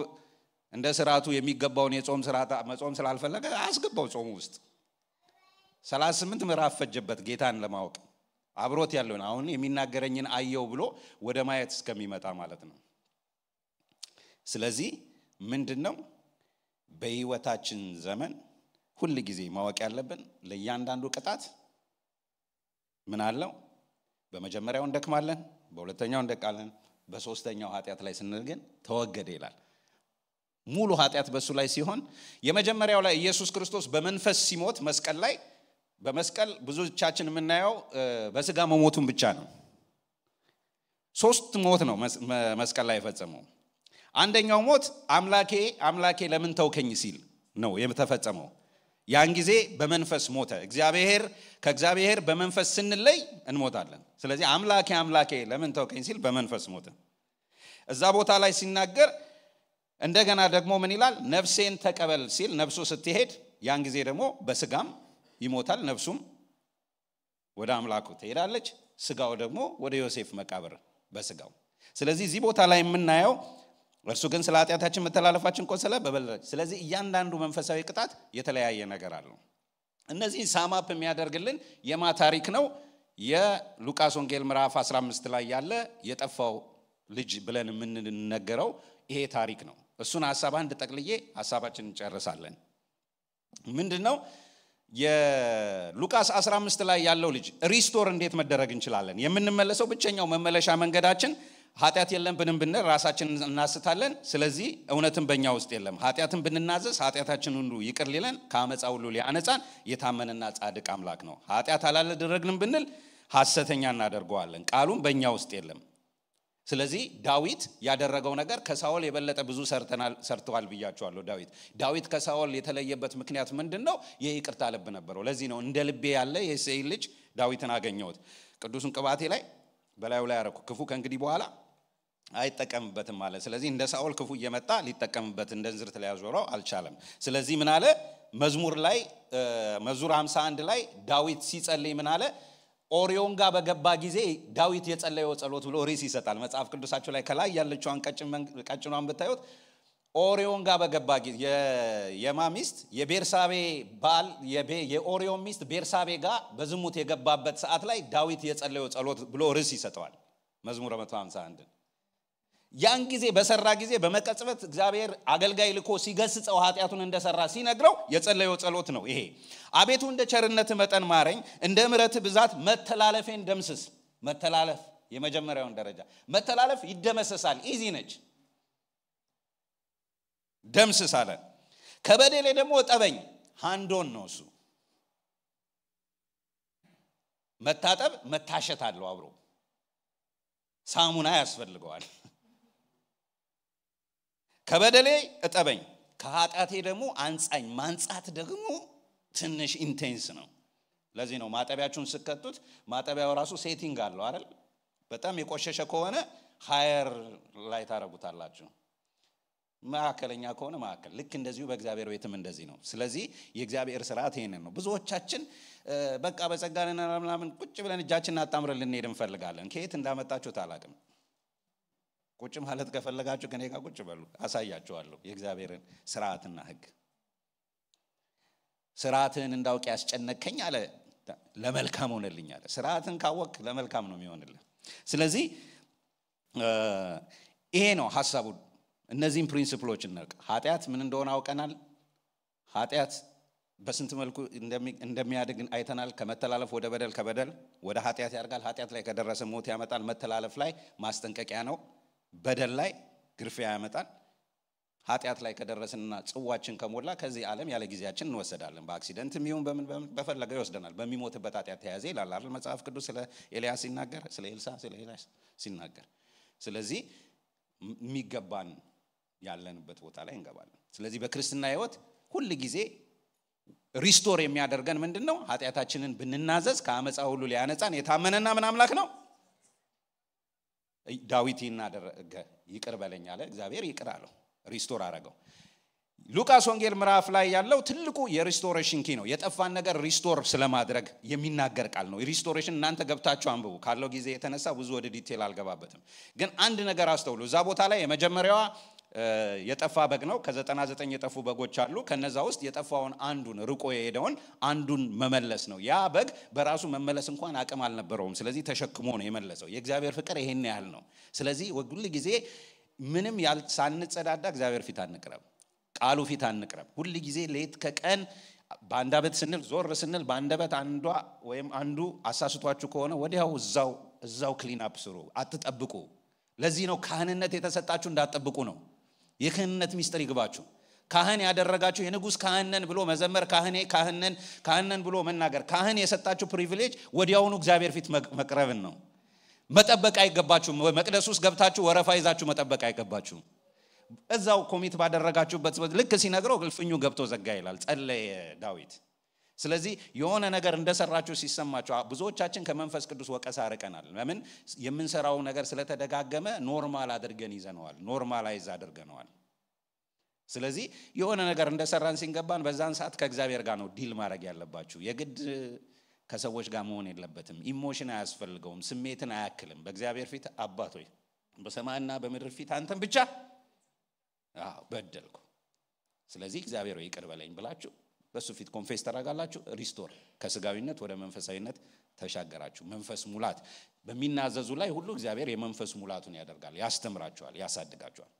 እንደ ስርዓቱ የሚገባውን የጾም ስርዓት መጾም ስላልፈለገ አስገባው ጾሙ ውስጥ ሰላሳ ስምንት ምዕራፍ ፈጀበት ጌታን ለማወቅ አብሮት ያለውን አሁን የሚናገረኝን አየው ብሎ ወደ ማየት እስከሚመጣ ማለት ነው ስለዚህ ምንድን ነው በህይወታችን ዘመን ሁል ጊዜ ማወቅ ያለብን ለእያንዳንዱ ቅጣት ምን አለው በመጀመሪያው እንደክማለን በሁለተኛው እንደቃለን በሶስተኛው ኃጢአት ላይ ስንል ግን ተወገደ ይላል ሙሉ ኃጢአት በእሱ ላይ ሲሆን የመጀመሪያው ላይ ኢየሱስ ክርስቶስ በመንፈስ ሲሞት መስቀል ላይ በመስቀል ብዙቻችን የምናየው በስጋ መሞቱን ብቻ ነው ሶስት ሞት ነው መስቀል ላይ የፈጸመው አንደኛው ሞት አምላኬ አምላኬ ለምን ተውከኝ ሲል ነው የተፈጸመው ያን ጊዜ በመንፈስ ሞተ እግዚአብሔር ከእግዚአብሔር በመንፈስ ስንለይ እንሞታለን ስለዚህ አምላኬ አምላኬ ለምን ተውከኝ ሲል በመንፈስ ሞተ እዛ ቦታ ላይ ሲናገር እንደገና ደግሞ ምን ይላል ነፍሴን ተቀበል ሲል ነፍሱ ስትሄድ ያን ጊዜ ደግሞ በስጋም ይሞታል ነፍሱም ወደ አምላኩ ትሄዳለች ስጋው ደግሞ ወደ ዮሴፍ መቃብር በስጋው ስለዚህ እዚህ ቦታ ላይ የምናየው እርሱ ግን ስለ ኃጢአታችን መተላለፋችን ቆሰለ በበለ ስለዚህ እያንዳንዱ መንፈሳዊ ቅጣት የተለያየ ነገር አለው እነዚህ ሳማፕ የሚያደርግልን የማ ታሪክ ነው የሉቃስ ወንጌል ምዕራፍ 15 ላይ ያለ የጠፋው ልጅ ብለን የምንነገረው ይሄ ታሪክ ነው እሱን ሀሳብ አንድ ጠቅልዬ ሀሳባችን እንጨርሳለን ምንድን ነው የሉቃስ 15 ላይ ያለው ልጅ ሪስቶር እንዴት መደረግ እንችላለን የምንመለሰው ብቸኛው መመለሻ መንገዳችን ኃጢአት ብንም ብንል ራሳችን እናስታለን። ስለዚህ እውነትን በእኛ ውስጥ የለም። ኃጢአትን ብንናዘዝ ኃጢአታችን ሁሉ ይቅር ሊለን ከአመፃ ሁሉ ሊያነፃን የታመንና ጻድቅ አምላክ ነው። ኃጢአት አላለደረግንም ብንል ሐሰተኛ እናደርገዋለን፣ ቃሉም በእኛ ውስጥ የለም። ስለዚህ ዳዊት ያደረገው ነገር ከሳኦል የበለጠ ብዙ ሰርተዋል ብያቸዋለሁ። ዳዊት ዳዊት ከሳኦል የተለየበት ምክንያት ምንድን ነው? የይቅርታ ልብ ነበረው። ለዚህ ነው እንደ ልቤ ያለ የሴይ ልጅ ዳዊትን አገኘውት ቅዱሱን ቅባቴ ላይ በላዩ ላይ ያረኩ ክፉ ከእንግዲህ በኋላ አይጠቀምበትም ማለት ስለዚህ እንደ ሳኦል ክፉ እየመጣ ሊጠቀምበት እንደ እንዝርት ላይ አልቻለም ስለዚህ ምን አለ መዝሙር ላይ መዝሙር 51 ላይ ዳዊት ሲጸልይ ምን አለ ኦሪዮን ጋር በገባ ጊዜ ዳዊት የጸለየው ጸሎት ብሎ ርዕስ ይሰጣል መጽሐፍ ቅዱሳቸው ላይ ከላይ ያለችዋን ቀጭኗን ብታዩት ኦሪዮን ጋር በገባ ጊዜ የማ ሚስት የቤርሳቤ ባል የኦሪዮን ሚስት ቤርሳቤ ጋር በዝሙት የገባበት ሰዓት ላይ ዳዊት የጸለየው ጸሎት ብሎ ርዕስ ይሰጠዋል መዝሙር 151 ያን ጊዜ በሰራ ጊዜ በመቀጽበት እግዚአብሔር አገልጋይ ልኮ ሲገስጸው ኃጢአቱን እንደሰራ ሲነግረው የጸለየው ጸሎት ነው ይሄ አቤቱ እንደ ቸርነት መጠን ማረኝ እንደ ምረት ብዛት መተላለፌን ደምስስ መተላለፍ የመጀመሪያውን ደረጃ መተላለፍ ይደመሰሳል ኢዚ ነች ደምስስ አለ ከበደሌ ደግሞ ጠበኝ ሃንዶን ነው እሱ መታጠብ መታሸት አለው አብሮ ሳሙና ያስፈልገዋል ከበደሌ እጠበኝ፣ ከኃጢአቴ ደግሞ አንጻኝ። ማንጻት ደግሞ ትንሽ ኢንቴንስ ነው። ለዚህ ነው ማጠቢያችሁን ስከቱት፣ ማጠቢያው ራሱ ሴቲንግ አለው አይደል? በጣም የቆሸሸ ከሆነ ሀየር ላይ ታደረጉታላችሁ። መካከለኛ ከሆነ መካከል። ልክ እንደዚሁ በእግዚአብሔር ቤትም እንደዚህ ነው። ስለዚህ የእግዚአብሔር ስርዓት ይህንን ነው። ብዙዎቻችን በቃ በጸጋንና ምናምን ቁጭ ብለን እጃችን አጣምረን ልንሄድ እንፈልጋለን። ከየት እንዳመጣችሁት አላቅም። ቁጭ ማለት ከፈለጋችሁ ከኔ ጋር ቁጭ በሉ፣ አሳያችኋለሁ የእግዚአብሔርን ስርዓትና ህግ። ስርዓትህን እንዳውቅ ያስጨነከኝ አለ ለመልካም ሆነልኝ አለ። ስርዓትን ካወቅ ለመልካም ነው የሚሆንልን። ስለዚህ ይሄ ነው ሀሳቡ። እነዚህም ፕሪንስፕሎች እነቅ ኃጢአት ምን እንደሆነ አውቀናል። ኃጢአት በስንት መልኩ እንደሚያድግ አይተናል። ከመተላለፍ ወደ በደል፣ ከበደል ወደ ኃጢአት ያርጋል ኃጢአት ላይ ከደረሰ ሞት ያመጣል። መተላለፍ ላይ ማስጠንቀቂያ ነው። በደል ላይ ግርፊያ ያመጣል። ኃጢአት ላይ ከደረስንና ጽዋችን ከሞላ ከዚህ ዓለም ያለ ጊዜያችን እንወሰዳለን። በአክሲደንት ይሁን በምን በምን በፈለገ ይወስደናል። በሚሞትበት ኃጢአት ተያዘ ይላል አይደል መጽሐፍ ቅዱስ ስለ ኤልያስ ሲናገር፣ ስለ ኤልሳ፣ ስለ ኤልያስ ሲናገር። ስለዚህ የሚገባን ያለንበት ቦታ ላይ እንገባለን። ስለዚህ በክርስትና ህይወት ሁል ጊዜ ሪስቶር የሚያደርገን ምንድን ነው? ኃጢአታችንን ብንናዘዝ ከአመፃ ሁሉ ሊያነፃን የታመነና ምን አምላክ ነው ዳዊት ይናደረገ አደረገ። ይቅር በለኝ አለ። እግዚአብሔር ይቅር አለው፣ ሪስቶር አረገው። ሉቃስ ወንጌል ምዕራፍ ላይ ያለው ትልቁ የሪስቶሬሽን ኪ ነው። የጠፋን ነገር ሪስቶር ስለማድረግ የሚናገር ቃል ነው። ሪስቶሬሽን እናንተ ገብታችሁ አንብቡ። ካለው ጊዜ የተነሳ ብዙ ወደ ዲቴል አልገባበትም። ግን አንድ ነገር አስተውሉ። እዛ ቦታ ላይ የመጀመሪያዋ የጠፋ በግ ነው። ከዘጠና ዘጠኝ የጠፉ በጎች አሉ። ከነዛ ውስጥ የጠፋውን አንዱን ርቆ የሄደውን አንዱን መመለስ ነው። ያ በግ በራሱ መመለስ እንኳን አቅም አልነበረውም። ስለዚህ ተሸክሞ ነው የመለሰው። የእግዚአብሔር ፍቅር ይሄን ያህል ነው። ስለዚህ ሁል ጊዜ ምንም ሳንጸዳዳ እግዚአብሔር ፊት አንቅረብ፣ ቃሉ ፊት አንቅረብ። ሁል ጊዜ ሌት ከቀን በአንደበት ስንል ዞር ስንል በአንደበት አንዷ ወይም አንዱ አሳስቷችሁ ከሆነ ወዲያው እዛው እዛው ክሊን አፕ ስሩ፣ አትጠብቁ። ለዚህ ነው ካህንነት የተሰጣችሁ እንዳትጠብቁ ነው። የክህንነት ሚስጥር ይግባችሁ ካህን ያደረጋችሁ የንጉሥ ካህነን ብሎ መዘመር ካህኔ ካህነን ካህነን ብሎ መናገር ካህን የሰጣችሁ ፕሪቪሌጅ ወዲያውኑ እግዚአብሔር ፊት መቅረብን ነው መጠበቅ አይገባችሁም መቅደስ ውስጥ ገብታችሁ ወረፋ ይዛችሁ መጠበቅ አይገባችሁም እዛው ኮሚት ባደረጋችሁበት ልክ ሲነግረው እልፍኙ ገብቶ ዘጋ ይላል ጸለየ ዳዊት ስለዚህ የሆነ ነገር እንደሰራችሁ ሲሰማችሁ ብዙዎቻችን ከመንፈስ ቅዱስ ወቀሳ ርቀናል። ለምን? የምንሰራው ነገር ስለተደጋገመ ኖርማል አድርገን ይዘነዋል፣ ኖርማላይዝ አድርገነዋል። ስለዚህ የሆነ ነገር እንደሰራን ሲንገባን በዛን ሰዓት ከእግዚአብሔር ጋር ነው ዲል ማድረግ ያለባችሁ። የግድ ከሰዎች ጋር መሆን የለበትም። ኢሞሽን አያስፈልገውም፣ ስሜትን አያክልም። በእግዚአብሔር ፊት አባቶች በሰማይና በምድር ፊት አንተን ብቻ በደልኩ፣ ስለዚህ እግዚአብሔር ይቅር በለኝ ብላችሁ በእሱ ፊት ኮንፌስ ተደረጋላችሁ። ሪስቶር ከስጋዊነት ወደ መንፈሳዊነት ተሻገራችሁ። መንፈስ ሙላት በሚናዘዙ ላይ ሁሉ እግዚአብሔር የመንፈስ ሙላቱን ያደርጋል፣ ያስተምራችኋል፣ ያሳድጋችኋል።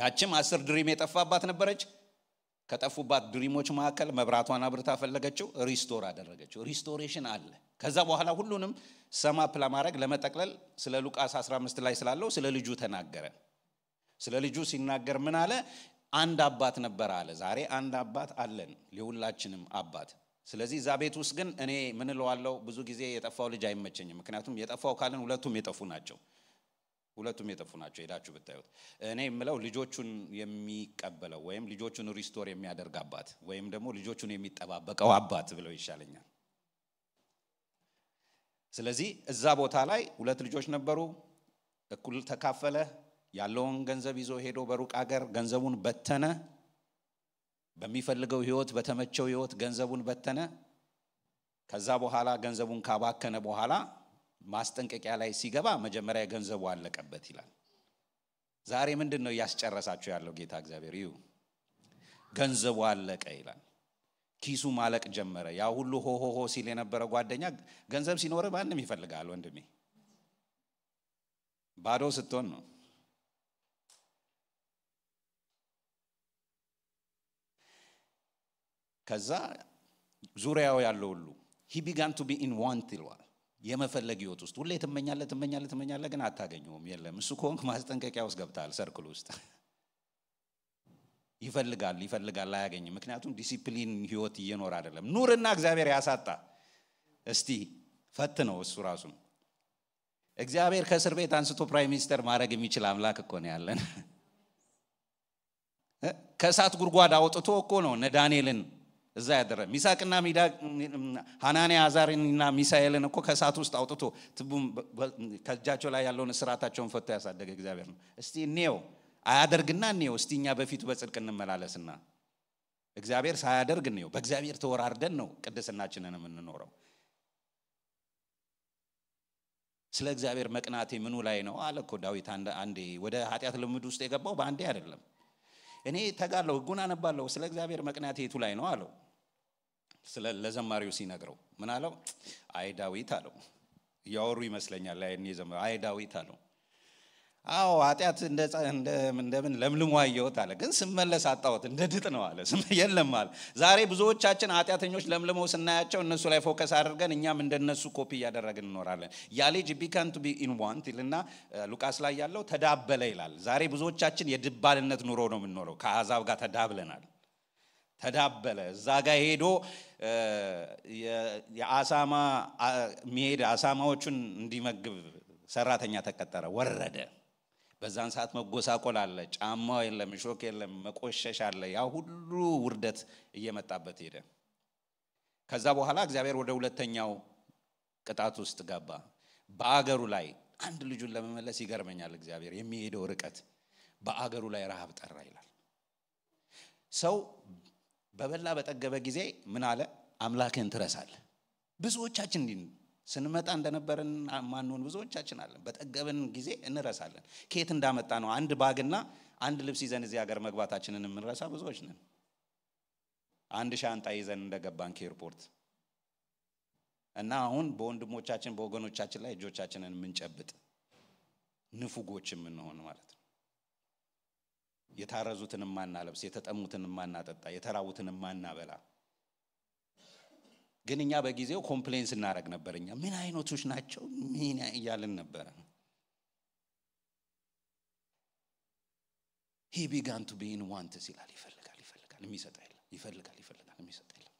ያችም አስር ድሪም የጠፋባት ነበረች። ከጠፉባት ድሪሞች መካከል መብራቷን አብርታ ፈለገችው፣ ሪስቶር አደረገችው። ሪስቶሬሽን አለ። ከዛ በኋላ ሁሉንም ሰማፕ ለማድረግ ለመጠቅለል ስለ ሉቃስ 15 ላይ ስላለው ስለ ልጁ ተናገረ። ስለ ልጁ ሲናገር ምን አለ? አንድ አባት ነበር አለ። ዛሬ አንድ አባት አለን የሁላችንም አባት። ስለዚህ እዛ ቤት ውስጥ ግን እኔ ምን እለዋለሁ ብዙ ጊዜ የጠፋው ልጅ አይመቸኝም። ምክንያቱም የጠፋው ካለን ሁለቱም የጠፉ ናቸው፣ ሁለቱም የጠፉ ናቸው። ሄዳችሁ ብታዩት እኔ የምለው ልጆቹን የሚቀበለው ወይም ልጆቹን ሪስቶር የሚያደርግ አባት ወይም ደግሞ ልጆቹን የሚጠባበቀው አባት ብለው ይሻለኛል። ስለዚህ እዛ ቦታ ላይ ሁለት ልጆች ነበሩ፣ እኩል ተካፈለ። ያለውን ገንዘብ ይዞ ሄዶ በሩቅ አገር ገንዘቡን በተነ። በሚፈልገው ህይወት፣ በተመቸው ህይወት ገንዘቡን በተነ። ከዛ በኋላ ገንዘቡን ካባከነ በኋላ ማስጠንቀቂያ ላይ ሲገባ መጀመሪያ ገንዘቡ አለቀበት ይላል። ዛሬ ምንድን ነው እያስጨረሳችሁ ያለው ጌታ እግዚአብሔር? ይሁ ገንዘቡ አለቀ ይላል። ኪሱ ማለቅ ጀመረ። ያ ሁሉ ሆሆሆ ሲል የነበረ ጓደኛ ገንዘብ ሲኖር ማንም ይፈልጋል ወንድሜ፣ ባዶ ስትሆን ነው ከዛ ዙሪያው ያለው ሁሉ ሂ ቢጋን ቱ ቢ ኢን ዋንት ይለዋል የመፈለግ ህይወት ውስጥ ሁሌ ትመኛለ ትመኛለ ትመኛለ ግን አታገኘውም የለም እሱ ከሆንክ ማስጠንቀቂያ ውስጥ ገብታል ሰርክል ውስጥ ይፈልጋል ይፈልጋል አያገኝም ምክንያቱም ዲሲፕሊን ህይወት እየኖር አይደለም ኑርና እግዚአብሔር ያሳጣ እስቲ ፈት ነው እሱ ራሱን እግዚአብሔር ከእስር ቤት አንስቶ ፕራይም ሚኒስተር ማድረግ የሚችል አምላክ እኮ ነው ያለን ከእሳት ጉድጓድ አውጥቶ እኮ ነው እነ ዳንኤልን እዛ ያደረ ሚሳቅና ሚዳ ሃናንያ አዛርና ሚሳኤልን እኮ ከእሳት ውስጥ አውጥቶ ትቡም ከእጃቸው ላይ ያለውን እስራታቸውን ፈቶ ያሳደገ እግዚአብሔር ነው። እስቲ እኔው አያደርግና እኔው እስቲ እኛ በፊቱ በጽድቅ እንመላለስና እግዚአብሔር ሳያደርግ እኔው በእግዚአብሔር ተወራርደን ነው ቅድስናችንን የምንኖረው። ስለ እግዚአብሔር መቅናቴ ምኑ ላይ ነው አለ እኮ ዳዊት። አንዴ ወደ ኃጢአት ልምድ ውስጥ የገባው በአንዴ አይደለም። እኔ ተጋለሁ፣ ህጉን አነባለሁ፣ ስለ እግዚአብሔር መቅናቴ የቱ ላይ ነው አለው። ለዘማሪው ሲነግረው ምን አለው? አይ ዳዊት አለው። እያወሩ ይመስለኛል። እኔ ዘማሪ አይ ዳዊት አለው። አዎ ኃጢአት እንደምን ለምልሞ አየሁት አለ፣ ግን ስመለስ አጣሁት። እንደ ድጥ ነው አለ። የለም አለ። ዛሬ ብዙዎቻችን ኃጢአተኞች ለምልመው ስናያቸው እነሱ ላይ ፎከስ አድርገን እኛም እንደነሱ ኮፒ እያደረግን እኖራለን። ያ ልጅ ቢካን ቱ ቢ ኢን ዋንት ይልና ሉቃስ ላይ ያለው ተዳበለ ይላል። ዛሬ ብዙዎቻችን የድባልነት ኑሮ ነው የምንኖረው። ከአዛብ ጋር ተዳብለናል። ተዳበለ። እዛ ጋር ሄዶ የአሳማ ሚሄድ አሳማዎቹን እንዲመግብ ሰራተኛ ተቀጠረ። ወረደ። በዛን ሰዓት መጎሳቆል አለ፣ ጫማው የለም፣ እሾክ የለም፣ መቆሸሽ አለ። ያ ሁሉ ውርደት እየመጣበት ሄደ። ከዛ በኋላ እግዚአብሔር ወደ ሁለተኛው ቅጣት ውስጥ ገባ። በአገሩ ላይ አንድ ልጁን ለመመለስ ይገርመኛል። እግዚአብሔር የሚሄደው ርቀት በአገሩ ላይ ረሃብ ጠራ ይላል። ሰው በበላ በጠገበ ጊዜ ምን አለ? አምላክን ትረሳል ብዙዎቻችን እንዲህ ስንመጣ እንደነበረን ማንሆን ብዙዎቻችን አለን። በጠገብን ጊዜ እንረሳለን። ከየት እንዳመጣ ነው አንድ ባግና አንድ ልብስ ይዘን እዚህ ሀገር መግባታችንን የምንረሳ ብዙዎች ነን። አንድ ሻንጣ ይዘን እንደገባን ከኤርፖርት እና አሁን በወንድሞቻችን በወገኖቻችን ላይ እጆቻችንን የምንጨብጥ ንፉጎች የምንሆን ማለት ነው። የታረዙትን ማናለብስ፣ የተጠሙትን ማናጠጣ፣ የተራቡትን ማናበላ። ግን እኛ በጊዜው ኮምፕሌንስ እናደረግ ነበር። እኛ ምን አይነቶች ናቸው ምን እያልን ነበረ። ቢጋን ቱ ቢን ዋንትስ ይላል። ይፈልጋል ይፈልጋል፣ የሚሰጥ የለም። ይፈልጋል ይፈልጋል፣ የሚሰጠ የለም ይፈልጋል ይፈልጋል የሚሰጠ የለም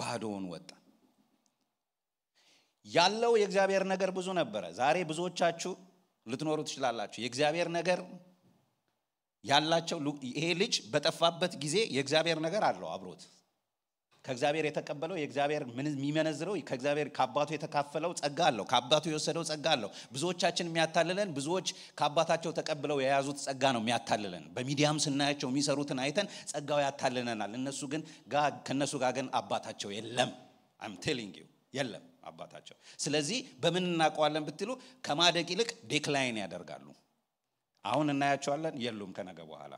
ባዶውን ወጣ። ያለው የእግዚአብሔር ነገር ብዙ ነበረ። ዛሬ ብዙዎቻችሁ ልትኖሩ ትችላላችሁ። የእግዚአብሔር ነገር ያላቸው ይሄ ልጅ በጠፋበት ጊዜ የእግዚአብሔር ነገር አለው አብሮት ከእግዚአብሔር የተቀበለው የእግዚአብሔር የሚመነዝረው ከእግዚአብሔር ከአባቱ የተካፈለው ጸጋ አለው ከአባቱ የወሰደው ጸጋ አለው ብዙዎቻችን የሚያታልለን ብዙዎች ከአባታቸው ተቀብለው የያዙት ጸጋ ነው የሚያታልለን በሚዲያም ስናያቸው የሚሰሩትን አይተን ጸጋው ያታልለናል እነሱ ግን ከእነሱ ጋር ግን አባታቸው የለም አም ቴሊንግ ዩ የለም አባታቸው ስለዚህ በምን እናውቀዋለን ብትሉ ከማደግ ይልቅ ዴክላይን ያደርጋሉ አሁን እናያቸዋለን የሉም። ከነገ በኋላ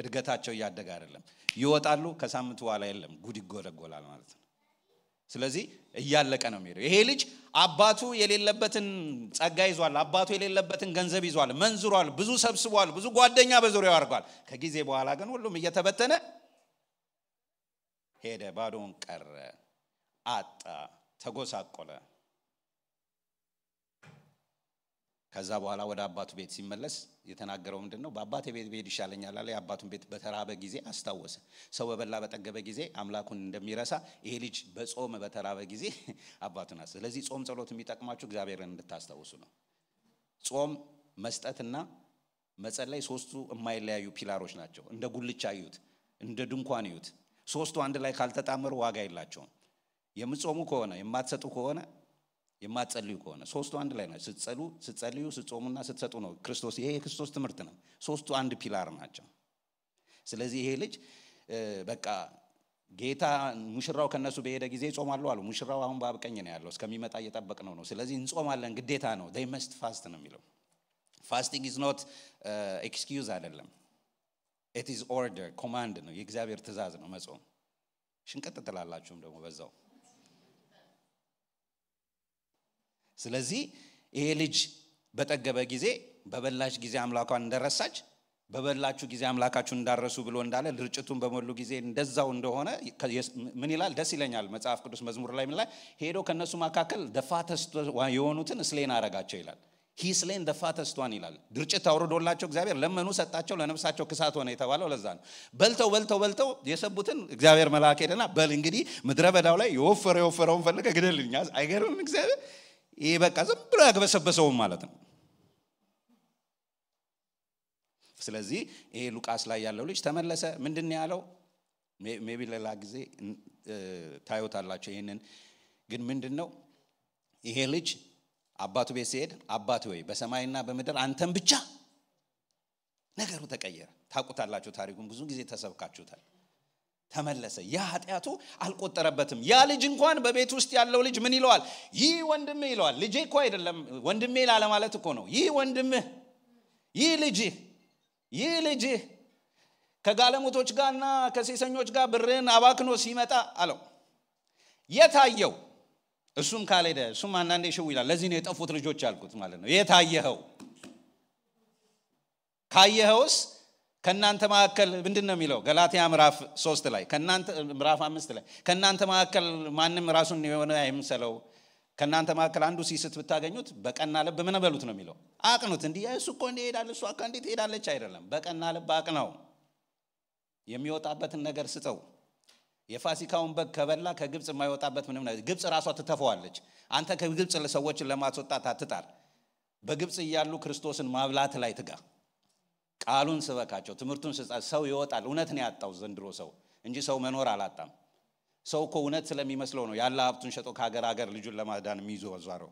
እድገታቸው እያደገ አይደለም። ይወጣሉ፣ ከሳምንት በኋላ የለም። ጉድ ይጎለጎላል ማለት ነው። ስለዚህ እያለቀ ነው የሚሄደው። ይሄ ልጅ አባቱ የሌለበትን ጸጋ ይዟል፣ አባቱ የሌለበትን ገንዘብ ይዟል፣ መንዝሯል፣ ብዙ ሰብስቧል፣ ብዙ ጓደኛ በዙሪያው አድርጓል። ከጊዜ በኋላ ግን ሁሉም እየተበተነ ሄደ፣ ባዶን ቀረ፣ አጣ፣ ተጎሳቆለ። ከዛ በኋላ ወደ አባቱ ቤት ሲመለስ የተናገረው ምንድን ነው? በአባቴ ቤት ብሄድ ይሻለኛል አለ። የአባቱን ቤት በተራበ ጊዜ አስታወሰ። ሰው በበላ በጠገበ ጊዜ አምላኩን እንደሚረሳ ይሄ ልጅ በጾም በተራበ ጊዜ አባቱን አስ ስለዚህ ጾም ጸሎት የሚጠቅማችሁ እግዚአብሔርን እንድታስታውሱ ነው። ጾም መስጠትና መጸለይ ሶስቱ የማይለያዩ ፒላሮች ናቸው። እንደ ጉልቻ እዩት፣ እንደ ድንኳን እዩት። ሶስቱ አንድ ላይ ካልተጣመሩ ዋጋ የላቸውም። የምትጾሙ ከሆነ የማትሰጡ ከሆነ የማትጸልዩ ከሆነ ሶስቱ አንድ ላይ ነው። ስትጸሉ ስትጸልዩ፣ ስትጾሙና ስትሰጡ ነው ክርስቶስ። ይሄ የክርስቶስ ትምህርት ነው። ሶስቱ አንድ ፒላር ናቸው። ስለዚህ ይሄ ልጅ በቃ ጌታ ሙሽራው ከነሱ በሄደ ጊዜ ይጾማሉ አሉ። ሙሽራው አሁን በአብቀኝ ነው ያለው፣ እስከሚመጣ እየጠበቅ ነው ነው። ስለዚህ እንጾማለን፣ ግዴታ ነው። ዴይ መስት ፋስት ነው የሚለው። ፋስቲንግ ኢዝ ኖት ኤክስኪዩዝ አይደለም፣ ኢት ኢዝ ኦርደር ኮማንድ ነው፣ የእግዚአብሔር ትእዛዝ ነው መጾም። ሽንቀጥ ትላላችሁም ደግሞ በዛው ስለዚህ ይሄ ልጅ በጠገበ ጊዜ በበላች ጊዜ አምላኳን እንደረሳች በበላችሁ ጊዜ አምላካችሁን እንዳረሱ ብሎ እንዳለ ድርጭቱን በሞሉ ጊዜ እንደዛው እንደሆነ ምን ይላል? ደስ ይለኛል። መጽሐፍ ቅዱስ መዝሙር ላይ ምን ላይ ሄዶ ከእነሱ መካከል ደፋተስት የሆኑትን ስሌን አረጋቸው ይላል። ሂስሌን ደፋተስቷን ይላል። ድርጭት አውርዶላቸው እግዚአብሔር ለመኑ፣ ሰጣቸው። ለነፍሳቸው ክሳት ሆነ የተባለው ለዛ ነው። በልተው በልተው በልተው የሰቡትን እግዚአብሔር መልአክ ሄደና በል እንግዲህ ምድረ በዳው ላይ የወፈረ የወፈረውን ፈልገ ግደልኛ። አይገርምም እግዚአብሔር ይህ በቃ ዝም ብሎ ያግበሰበሰውን ማለት ነው ስለዚህ ይሄ ሉቃስ ላይ ያለው ልጅ ተመለሰ ምንድን ያለው ሜቢ ሌላ ጊዜ ታዩታላቸው ይህንን ግን ምንድን ነው ይሄ ልጅ አባቱ ቤት ሲሄድ አባት ወይ በሰማይና በምድር አንተን ብቻ ነገሩ ተቀየረ ታቁታላችሁ ታሪኩን ብዙ ጊዜ ተሰብካችሁታል ተመለሰ። ያ ኃጢአቱ አልቆጠረበትም። ያ ልጅ እንኳን በቤት ውስጥ ያለው ልጅ ምን ይለዋል? ይህ ወንድምህ ይለዋል። ልጄ እኮ አይደለም ወንድሜ ላለማለት እኮ ነው። ይህ ወንድምህ፣ ይህ ልጅህ፣ ይህ ልጅህ ከጋለሞቶች ጋርና ከሴሰኞች ጋር ብርህን አባክኖ ሲመጣ አለው። የታየው እሱም ካልሄደ እሱም አንዳንዴ ሽው ይላል። ለዚህ ነው የጠፉት ልጆች ያልኩት ማለት ነው። የታየኸው ካየኸውስ ከእናንተ መካከል ምንድን ነው የሚለው ገላትያ ምራፍ ሶስት ላይ ምራፍ አምስት ላይ ከእናንተ መካከል ማንም ራሱን የሆነ አይምሰለው ከእናንተ መካከል አንዱ ሲስት ብታገኙት በቀና ልብ ምን በሉት ነው የሚለው አቅኑት እንዲህ እሱ እኮ እንዲ ሄዳል እሱ አካ እንዴት ሄዳለች አይደለም በቀና ልብ አቅነው የሚወጣበትን ነገር ስጠው የፋሲካውን በግ ከበላ ከግብፅ የማይወጣበት ምንም ነገር ግብፅ ራሷ ትተፈዋለች አንተ ከግብፅ ሰዎችን ለማስወጣት አትጣር በግብፅ እያሉ ክርስቶስን ማብላት ላይ ትጋ ቃሉን ስበካቸው፣ ትምህርቱን ስጻ ሰው ይወጣል። እውነት ነው ያጣው ዘንድሮ ሰው እንጂ ሰው መኖር አላጣም። ሰው እኮ እውነት ስለሚመስለው ነው ያለ ሀብቱን ሸጦ ከሀገር ሀገር ልጁን ለማዳን የሚዘዋዛረው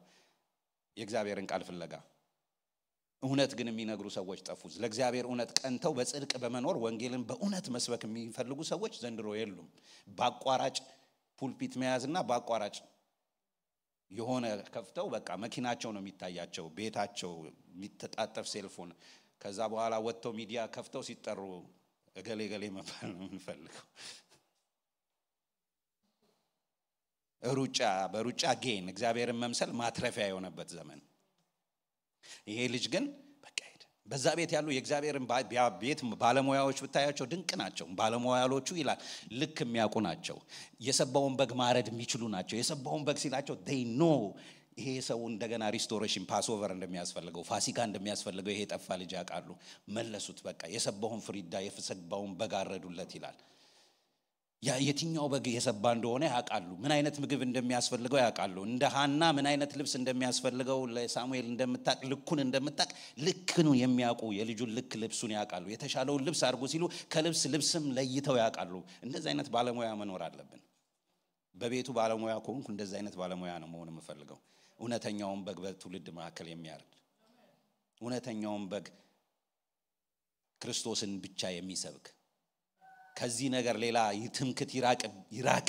የእግዚአብሔርን ቃል ፍለጋ። እውነት ግን የሚነግሩ ሰዎች ጠፉ። ለእግዚአብሔር እውነት ቀንተው በጽድቅ በመኖር ወንጌልን በእውነት መስበክ የሚፈልጉ ሰዎች ዘንድሮ የሉም። በአቋራጭ ፑልፒት መያዝና በአቋራጭ የሆነ ከፍተው በቃ መኪናቸው ነው የሚታያቸው፣ ቤታቸው የሚተጣጠፍ ሴልፎን ከዛ በኋላ ወጥተው ሚዲያ ከፍተው ሲጠሩ እገሌ ገሌ መባል ነው የምንፈልገው። ሩጫ በሩጫ ጌን እግዚአብሔርን መምሰል ማትረፊያ የሆነበት ዘመን። ይሄ ልጅ ግን በቃ በዛ ቤት ያሉ የእግዚአብሔርን ቤት ባለሙያዎች ብታያቸው ድንቅ ናቸው። ባለሙያሎቹ ይላል ልክ የሚያውቁ ናቸው። የሰባውን በግ ማረድ የሚችሉ ናቸው። የሰባውን በግ ሲላቸው ኖ ይሄ ሰው እንደገና ሪስቶሬሽን ፓስኦቨር እንደሚያስፈልገው ፋሲካ እንደሚያስፈልገው ይሄ ጠፋ ልጅ ያውቃሉ። መለሱት። በቃ የሰባውን ፍሪዳ የሰባውን በግ አረዱለት ይላል። ያ የትኛው በግ የሰባ እንደሆነ ያውቃሉ። ምን አይነት ምግብ እንደሚያስፈልገው ያውቃሉ። እንደ ሀና ምን አይነት ልብስ እንደሚያስፈልገው ለሳሙኤል እንደምታቅ ልኩን እንደምታቅ ልክኑ የሚያውቁ የልጁን ልክ ልብሱን ያውቃሉ። የተሻለውን ልብስ አድርጉ ሲሉ ከልብስ ልብስም ለይተው ያውቃሉ። እንደዚህ አይነት ባለሙያ መኖር አለብን። በቤቱ ባለሙያ ከሆንኩ እንደዚህ አይነት ባለሙያ ነው መሆን የምፈልገው። እውነተኛውን በግ በትውልድ መካከል የሚያርድ እውነተኛውን በግ ክርስቶስን ብቻ የሚሰብክ ከዚህ ነገር ሌላ ትምክት ይራቅ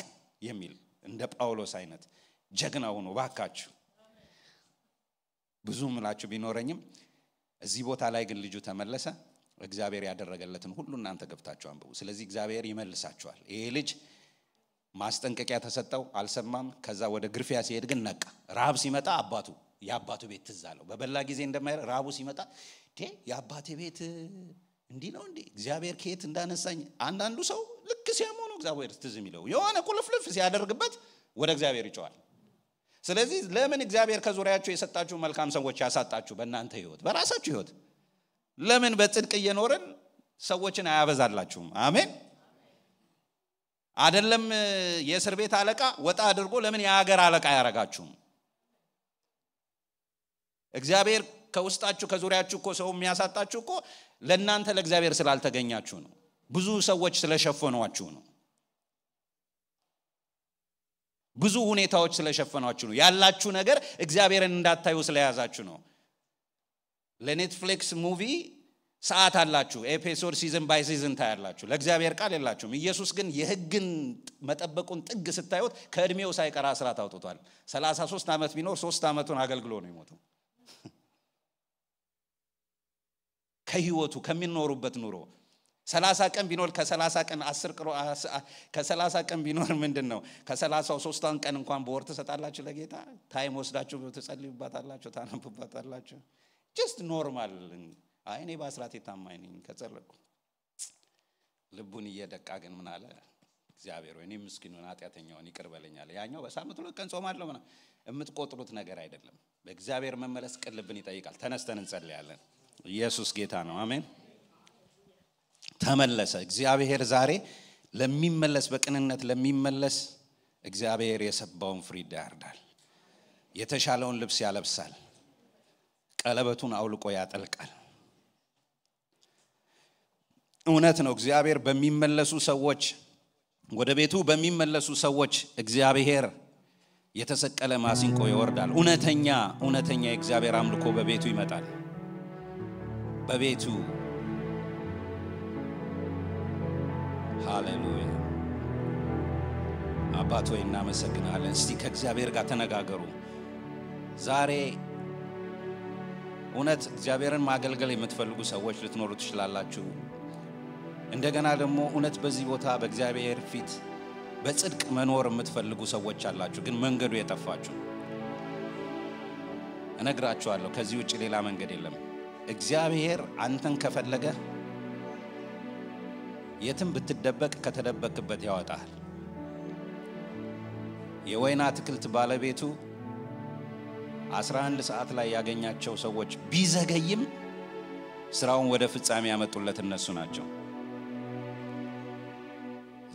የሚል እንደ ጳውሎስ አይነት ጀግና ሆኖ ባካችሁ ብዙ ምላችሁ ቢኖረኝም እዚህ ቦታ ላይ ግን ልጁ ተመለሰ እግዚአብሔር ያደረገለትን ሁሉ እናንተ ገብታችሁ አንብቡ ስለዚህ እግዚአብሔር ይመልሳችኋል ይሄ ልጅ ማስጠንቀቂያ ተሰጠው፣ አልሰማም። ከዛ ወደ ግርፊያ ሲሄድ ግን ነቃ። ራብ ሲመጣ አባቱ የአባቱ ቤት ትዝ አለው። በበላ ጊዜ እንደማይረ ራቡ ሲመጣ የአባቴ ቤት እንዲህ ነው እንዴ? እግዚአብሔር ከየት እንዳነሳኝ። አንዳንዱ ሰው ልክ ሲያሙ ነው እግዚአብሔር ትዝ የሚለው። የሆነ ቁልፍልፍ ሲያደርግበት ወደ እግዚአብሔር ይጮዋል። ስለዚህ ለምን እግዚአብሔር ከዙሪያችሁ የሰጣችሁ መልካም ሰዎች ያሳጣችሁ? በእናንተ ህይወት፣ በራሳችሁ ህይወት ለምን በጽድቅ እየኖርን ሰዎችን አያበዛላችሁም? አሜን። አደለም የእስር ቤት አለቃ ወጣ አድርጎ ለምን የሀገር አለቃ ያረጋችሁም እግዚአብሔር ከውስጣችሁ ከዙሪያችሁ እኮ ሰው የሚያሳጣችሁ እኮ ለእናንተ ለእግዚአብሔር ስላልተገኛችሁ ነው ብዙ ሰዎች ስለሸፈኗችሁ ነው ብዙ ሁኔታዎች ስለሸፈኗችሁ ነው ያላችሁ ነገር እግዚአብሔርን እንዳታዩ ስለያዛችሁ ነው ለኔትፍሊክስ ሙቪ ሰዓት አላችሁ ኤፔሶድ ሲዝን ባይ ሲዝን ታያላችሁ ለእግዚአብሔር ቃል የላችሁም ኢየሱስ ግን የህግን መጠበቁን ጥግ ስታዩት ከእድሜው ሳይቀር አስራት አውጥቷል 33 ዓመት ቢኖር ሶስት ዓመቱን አገልግሎ ነው የሞተው ከህይወቱ ከሚኖሩበት ኑሮ 30 ቀን ቢኖር ከ30 ቀን 10 ቅሮ ከ30 ቀን ቢኖር ምንድን ነው ከ30 ሶስቷን ቀን እንኳን በወር ትሰጣላችሁ ለጌታ ታይም ወስዳችሁ ትጸልዩባታላችሁ ታነቡባታላችሁ ጀስት ኖርማል አይ እኔ በአስራት የታማኝ ነኝ ከጸለቁ ልቡን እየደቃ ግን ምን አለ እግዚአብሔር ወይ ምስኪኑን ኃጢአተኛውን ይቅር በለኛለ ያኛው በሳምንት ሁለት ቀን ጾማለሁ ምና የምትቆጥሩት ነገር አይደለም። በእግዚአብሔር መመለስ ቅን ልብን ይጠይቃል። ተነስተን እንጸልያለን። ኢየሱስ ጌታ ነው። አሜን። ተመለሰ። እግዚአብሔር ዛሬ ለሚመለስ በቅንነት ለሚመለስ እግዚአብሔር የሰባውን ፍሪዳ ያርዳል። የተሻለውን ልብስ ያለብሳል። ቀለበቱን አውልቆ ያጠልቃል። እውነት ነው እግዚአብሔር በሚመለሱ ሰዎች ወደ ቤቱ በሚመለሱ ሰዎች እግዚአብሔር የተሰቀለ ማሲንቆ ይወርዳል። እውነተኛ እውነተኛ የእግዚአብሔር አምልኮ በቤቱ ይመጣል። በቤቱ ሃሌሉያ። አባት ሆይ እናመሰግናለን። እስቲ ከእግዚአብሔር ጋር ተነጋገሩ። ዛሬ እውነት እግዚአብሔርን ማገልገል የምትፈልጉ ሰዎች ልትኖሩ ትችላላችሁ። እንደገና ደግሞ እውነት በዚህ ቦታ በእግዚአብሔር ፊት በጽድቅ መኖር የምትፈልጉ ሰዎች አላችሁ፣ ግን መንገዱ የጠፋችሁ እነግራችኋለሁ። ከዚህ ውጭ ሌላ መንገድ የለም። እግዚአብሔር አንተን ከፈለገ የትም ብትደበቅ ከተደበቅበት ያወጣል። የወይን አትክልት ባለቤቱ 11 ሰዓት ላይ ያገኛቸው ሰዎች ቢዘገይም ስራውን ወደ ፍጻሜ ያመጡለት እነሱ ናቸው።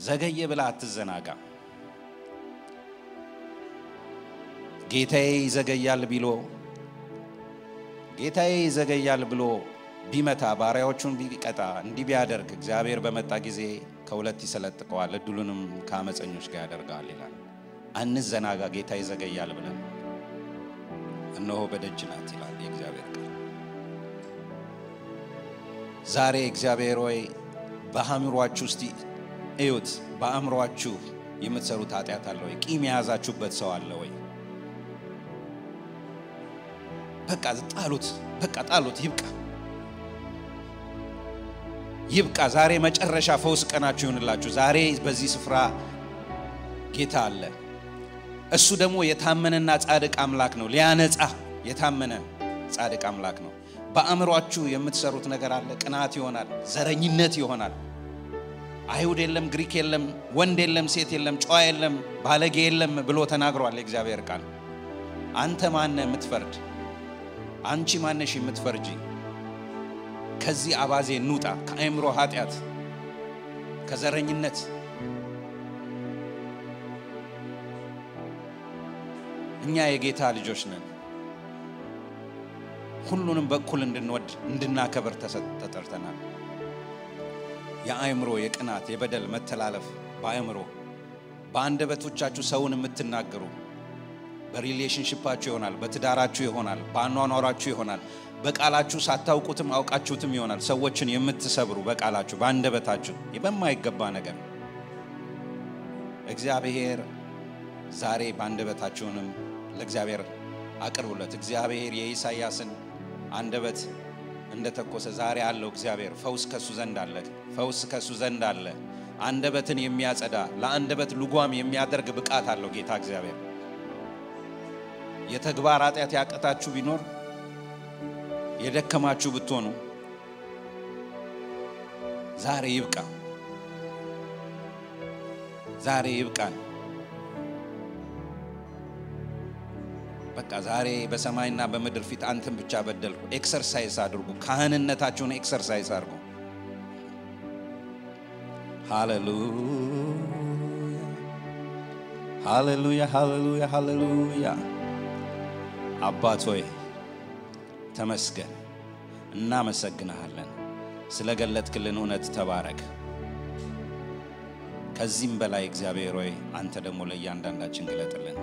ዘገየ ብላ አትዘናጋ። ጌታዬ ይዘገያል ቢሎ ጌታዬ ይዘገያል ብሎ ቢመታ ባሪያዎቹን ቢቀጣ እንዲህ ቢያደርግ እግዚአብሔር በመጣ ጊዜ ከሁለት ይሰለጥቀዋል፣ እድሉንም ከአመፀኞች ጋር ያደርገዋል ይላል። አንዘናጋ፣ ጌታ ይዘገያል ብለን እነሆ በደጅ ናት ይላል የእግዚአብሔር ቃል። ዛሬ እግዚአብሔር ሆይ በሐሚሯችሁ ውስጥ እዩት። በአእምሯችሁ የምትሰሩት ኃጢአት አለ ወይ? ቂም የያዛችሁበት ሰው አለ ወይ? በቃ ጣሉት፣ በቃ ጣሉት፣ ይብቃ፣ ይብቃ። ዛሬ መጨረሻ ፈውስ ቀናችሁ ይሆንላችሁ። ዛሬ በዚህ ስፍራ ጌታ አለ። እሱ ደግሞ የታመነና ጻድቅ አምላክ ነው። ሊያነጻ የታመነ ጻድቅ አምላክ ነው። በአእምሯችሁ የምትሰሩት ነገር አለ። ቅናት ይሆናል፣ ዘረኝነት ይሆናል፣ አይሁድ የለም፣ ግሪክ የለም፣ ወንድ የለም፣ ሴት የለም፣ ጨዋ የለም፣ ባለጌ የለም ብሎ ተናግሯል የእግዚአብሔር ቃል። አንተ ማነ የምትፈርድ? አንቺ ማነሽ የምትፈርጂ? ከዚህ አባዜ እንውጣ። ከአእምሮ ኃጢአት፣ ከዘረኝነት እኛ የጌታ ልጆች ነን። ሁሉንም በኩል እንድንወድ እንድናከብር ተጠርተናል። የአእምሮ የቅናት የበደል መተላለፍ በአእምሮ በአንደበቶቻችሁ ሰውን የምትናገሩ በሪሌሽንሽፓችሁ ይሆናል፣ በትዳራችሁ ይሆናል፣ በአኗኗራችሁ ይሆናል፣ በቃላችሁ ሳታውቁትም አውቃችሁትም ይሆናል። ሰዎችን የምትሰብሩ በቃላችሁ በአንደበታችሁ በማይገባ ነገር እግዚአብሔር ዛሬ በአንደበታችሁንም ለእግዚአብሔር አቅርቡለት። እግዚአብሔር የኢሳይያስን አንደበት እንደተኮሰ ዛሬ አለው እግዚአብሔር። ፈውስ ከሱ ዘንድ አለ። ፈውስ ከሱ ዘንድ አለ። አንደበትን የሚያጸዳ ለአንደበት ልጓም የሚያደርግ ብቃት አለው ጌታ እግዚአብሔር። የተግባር ኃጢአት ያቀታችሁ ቢኖር የደከማችሁ ብትሆኑ ዛሬ ይብቃ፣ ዛሬ ይብቃን። በቃ ዛሬ በሰማይና በምድር ፊት አንተን ብቻ በደልኩ። ኤክሰርሳይዝ አድርጉ። ካህንነታችሁን ኤክሰርሳይዝ አድርጉ። ሃሌሉያ ሃሌሉያ ሃሌሉያ ሃሌሉያ። አባት ሆይ ተመስገን፣ እናመሰግንሃለን። ስለገለጥክልን እውነት ተባረክ። ከዚህም በላይ እግዚአብሔር ሆይ አንተ ደግሞ ለእያንዳንዳችን ግለጥልን።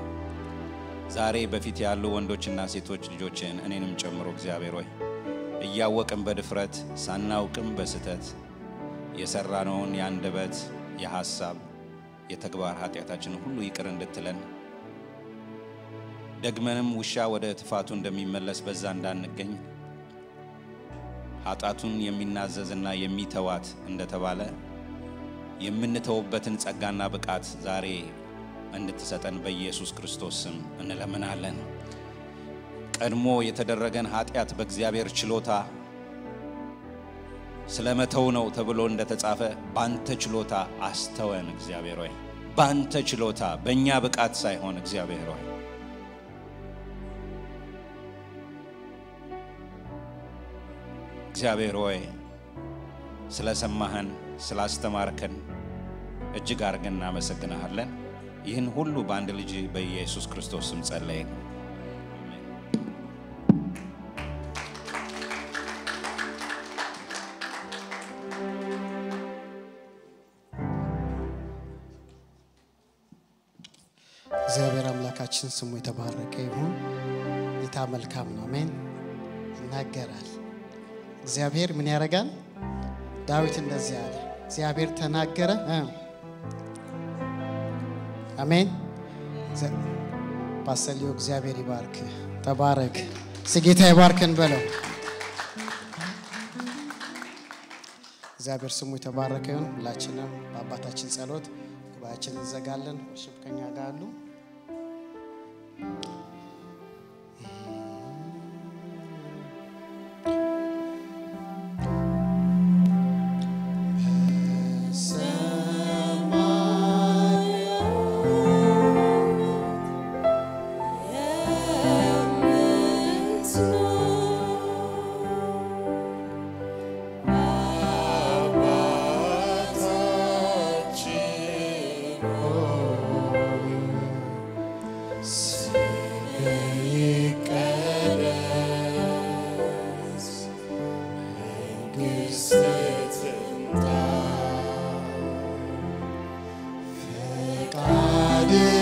ዛሬ በፊት ያሉ ወንዶችና ሴቶች ልጆችን እኔንም ጨምሮ እግዚአብሔር ሆይ እያወቅን በድፍረት ሳናውቅም በስተት የሰራነውን የአንደበት የሐሳብ የተግባር ኃጢአታችን ሁሉ ይቅር እንድትለን ደግመንም ውሻ ወደ ትፋቱ እንደሚመለስ በዛ እንዳንገኝ ኃጣቱን የሚናዘዝና የሚተዋት እንደተባለ የምንተውበትን ጸጋና ብቃት ዛሬ እንድትሰጠን በኢየሱስ ክርስቶስ ስም እንለምናለን። ቀድሞ የተደረገን ኃጢአት በእግዚአብሔር ችሎታ ስለመተው ነው ተብሎ እንደተጻፈ ባንተ ችሎታ አስተወን እግዚአብሔር ሆይ፣ ባንተ ችሎታ በእኛ ብቃት ሳይሆን እግዚአብሔር ሆይ እግዚአብሔር ሆይ ስለሰማህን ስላስተማርከን እጅግ አድርገን እናመሰግናሃለን። ይህን ሁሉ በአንድ ልጅ በኢየሱስ ክርስቶስ ስም ነው እግዚአብሔር አምላካችን ስሙ የተባረቀ ይሁን። ጌታ መልካም ነው። አሜን። ይናገራል እግዚአብሔር ምን ያደርጋል? ዳዊት እንደዚህ አለ፣ እግዚአብሔር ተናገረ አሜን። ፓስተልዮ እግዚአብሔር ይባርክ። ተባረክ። ስጌታ ይባርክን በለው። እግዚአብሔር ስሙ የተባረከ ይሁን። ሁላችንም በአባታችን ጸሎት ጉባኤያችን እንዘጋለን። ወርሽፕ ከኛ ጋር አሉ። You.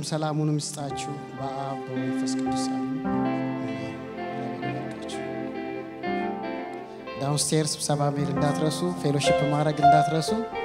አምላክም ሰላሙን ይስጣችሁ በአብ በመንፈስ ቅዱስ ዳውንስቴርስ ስብሰባ ሜል እንዳትረሱ፣ ፌሎሺፕ ማድረግ እንዳትረሱ።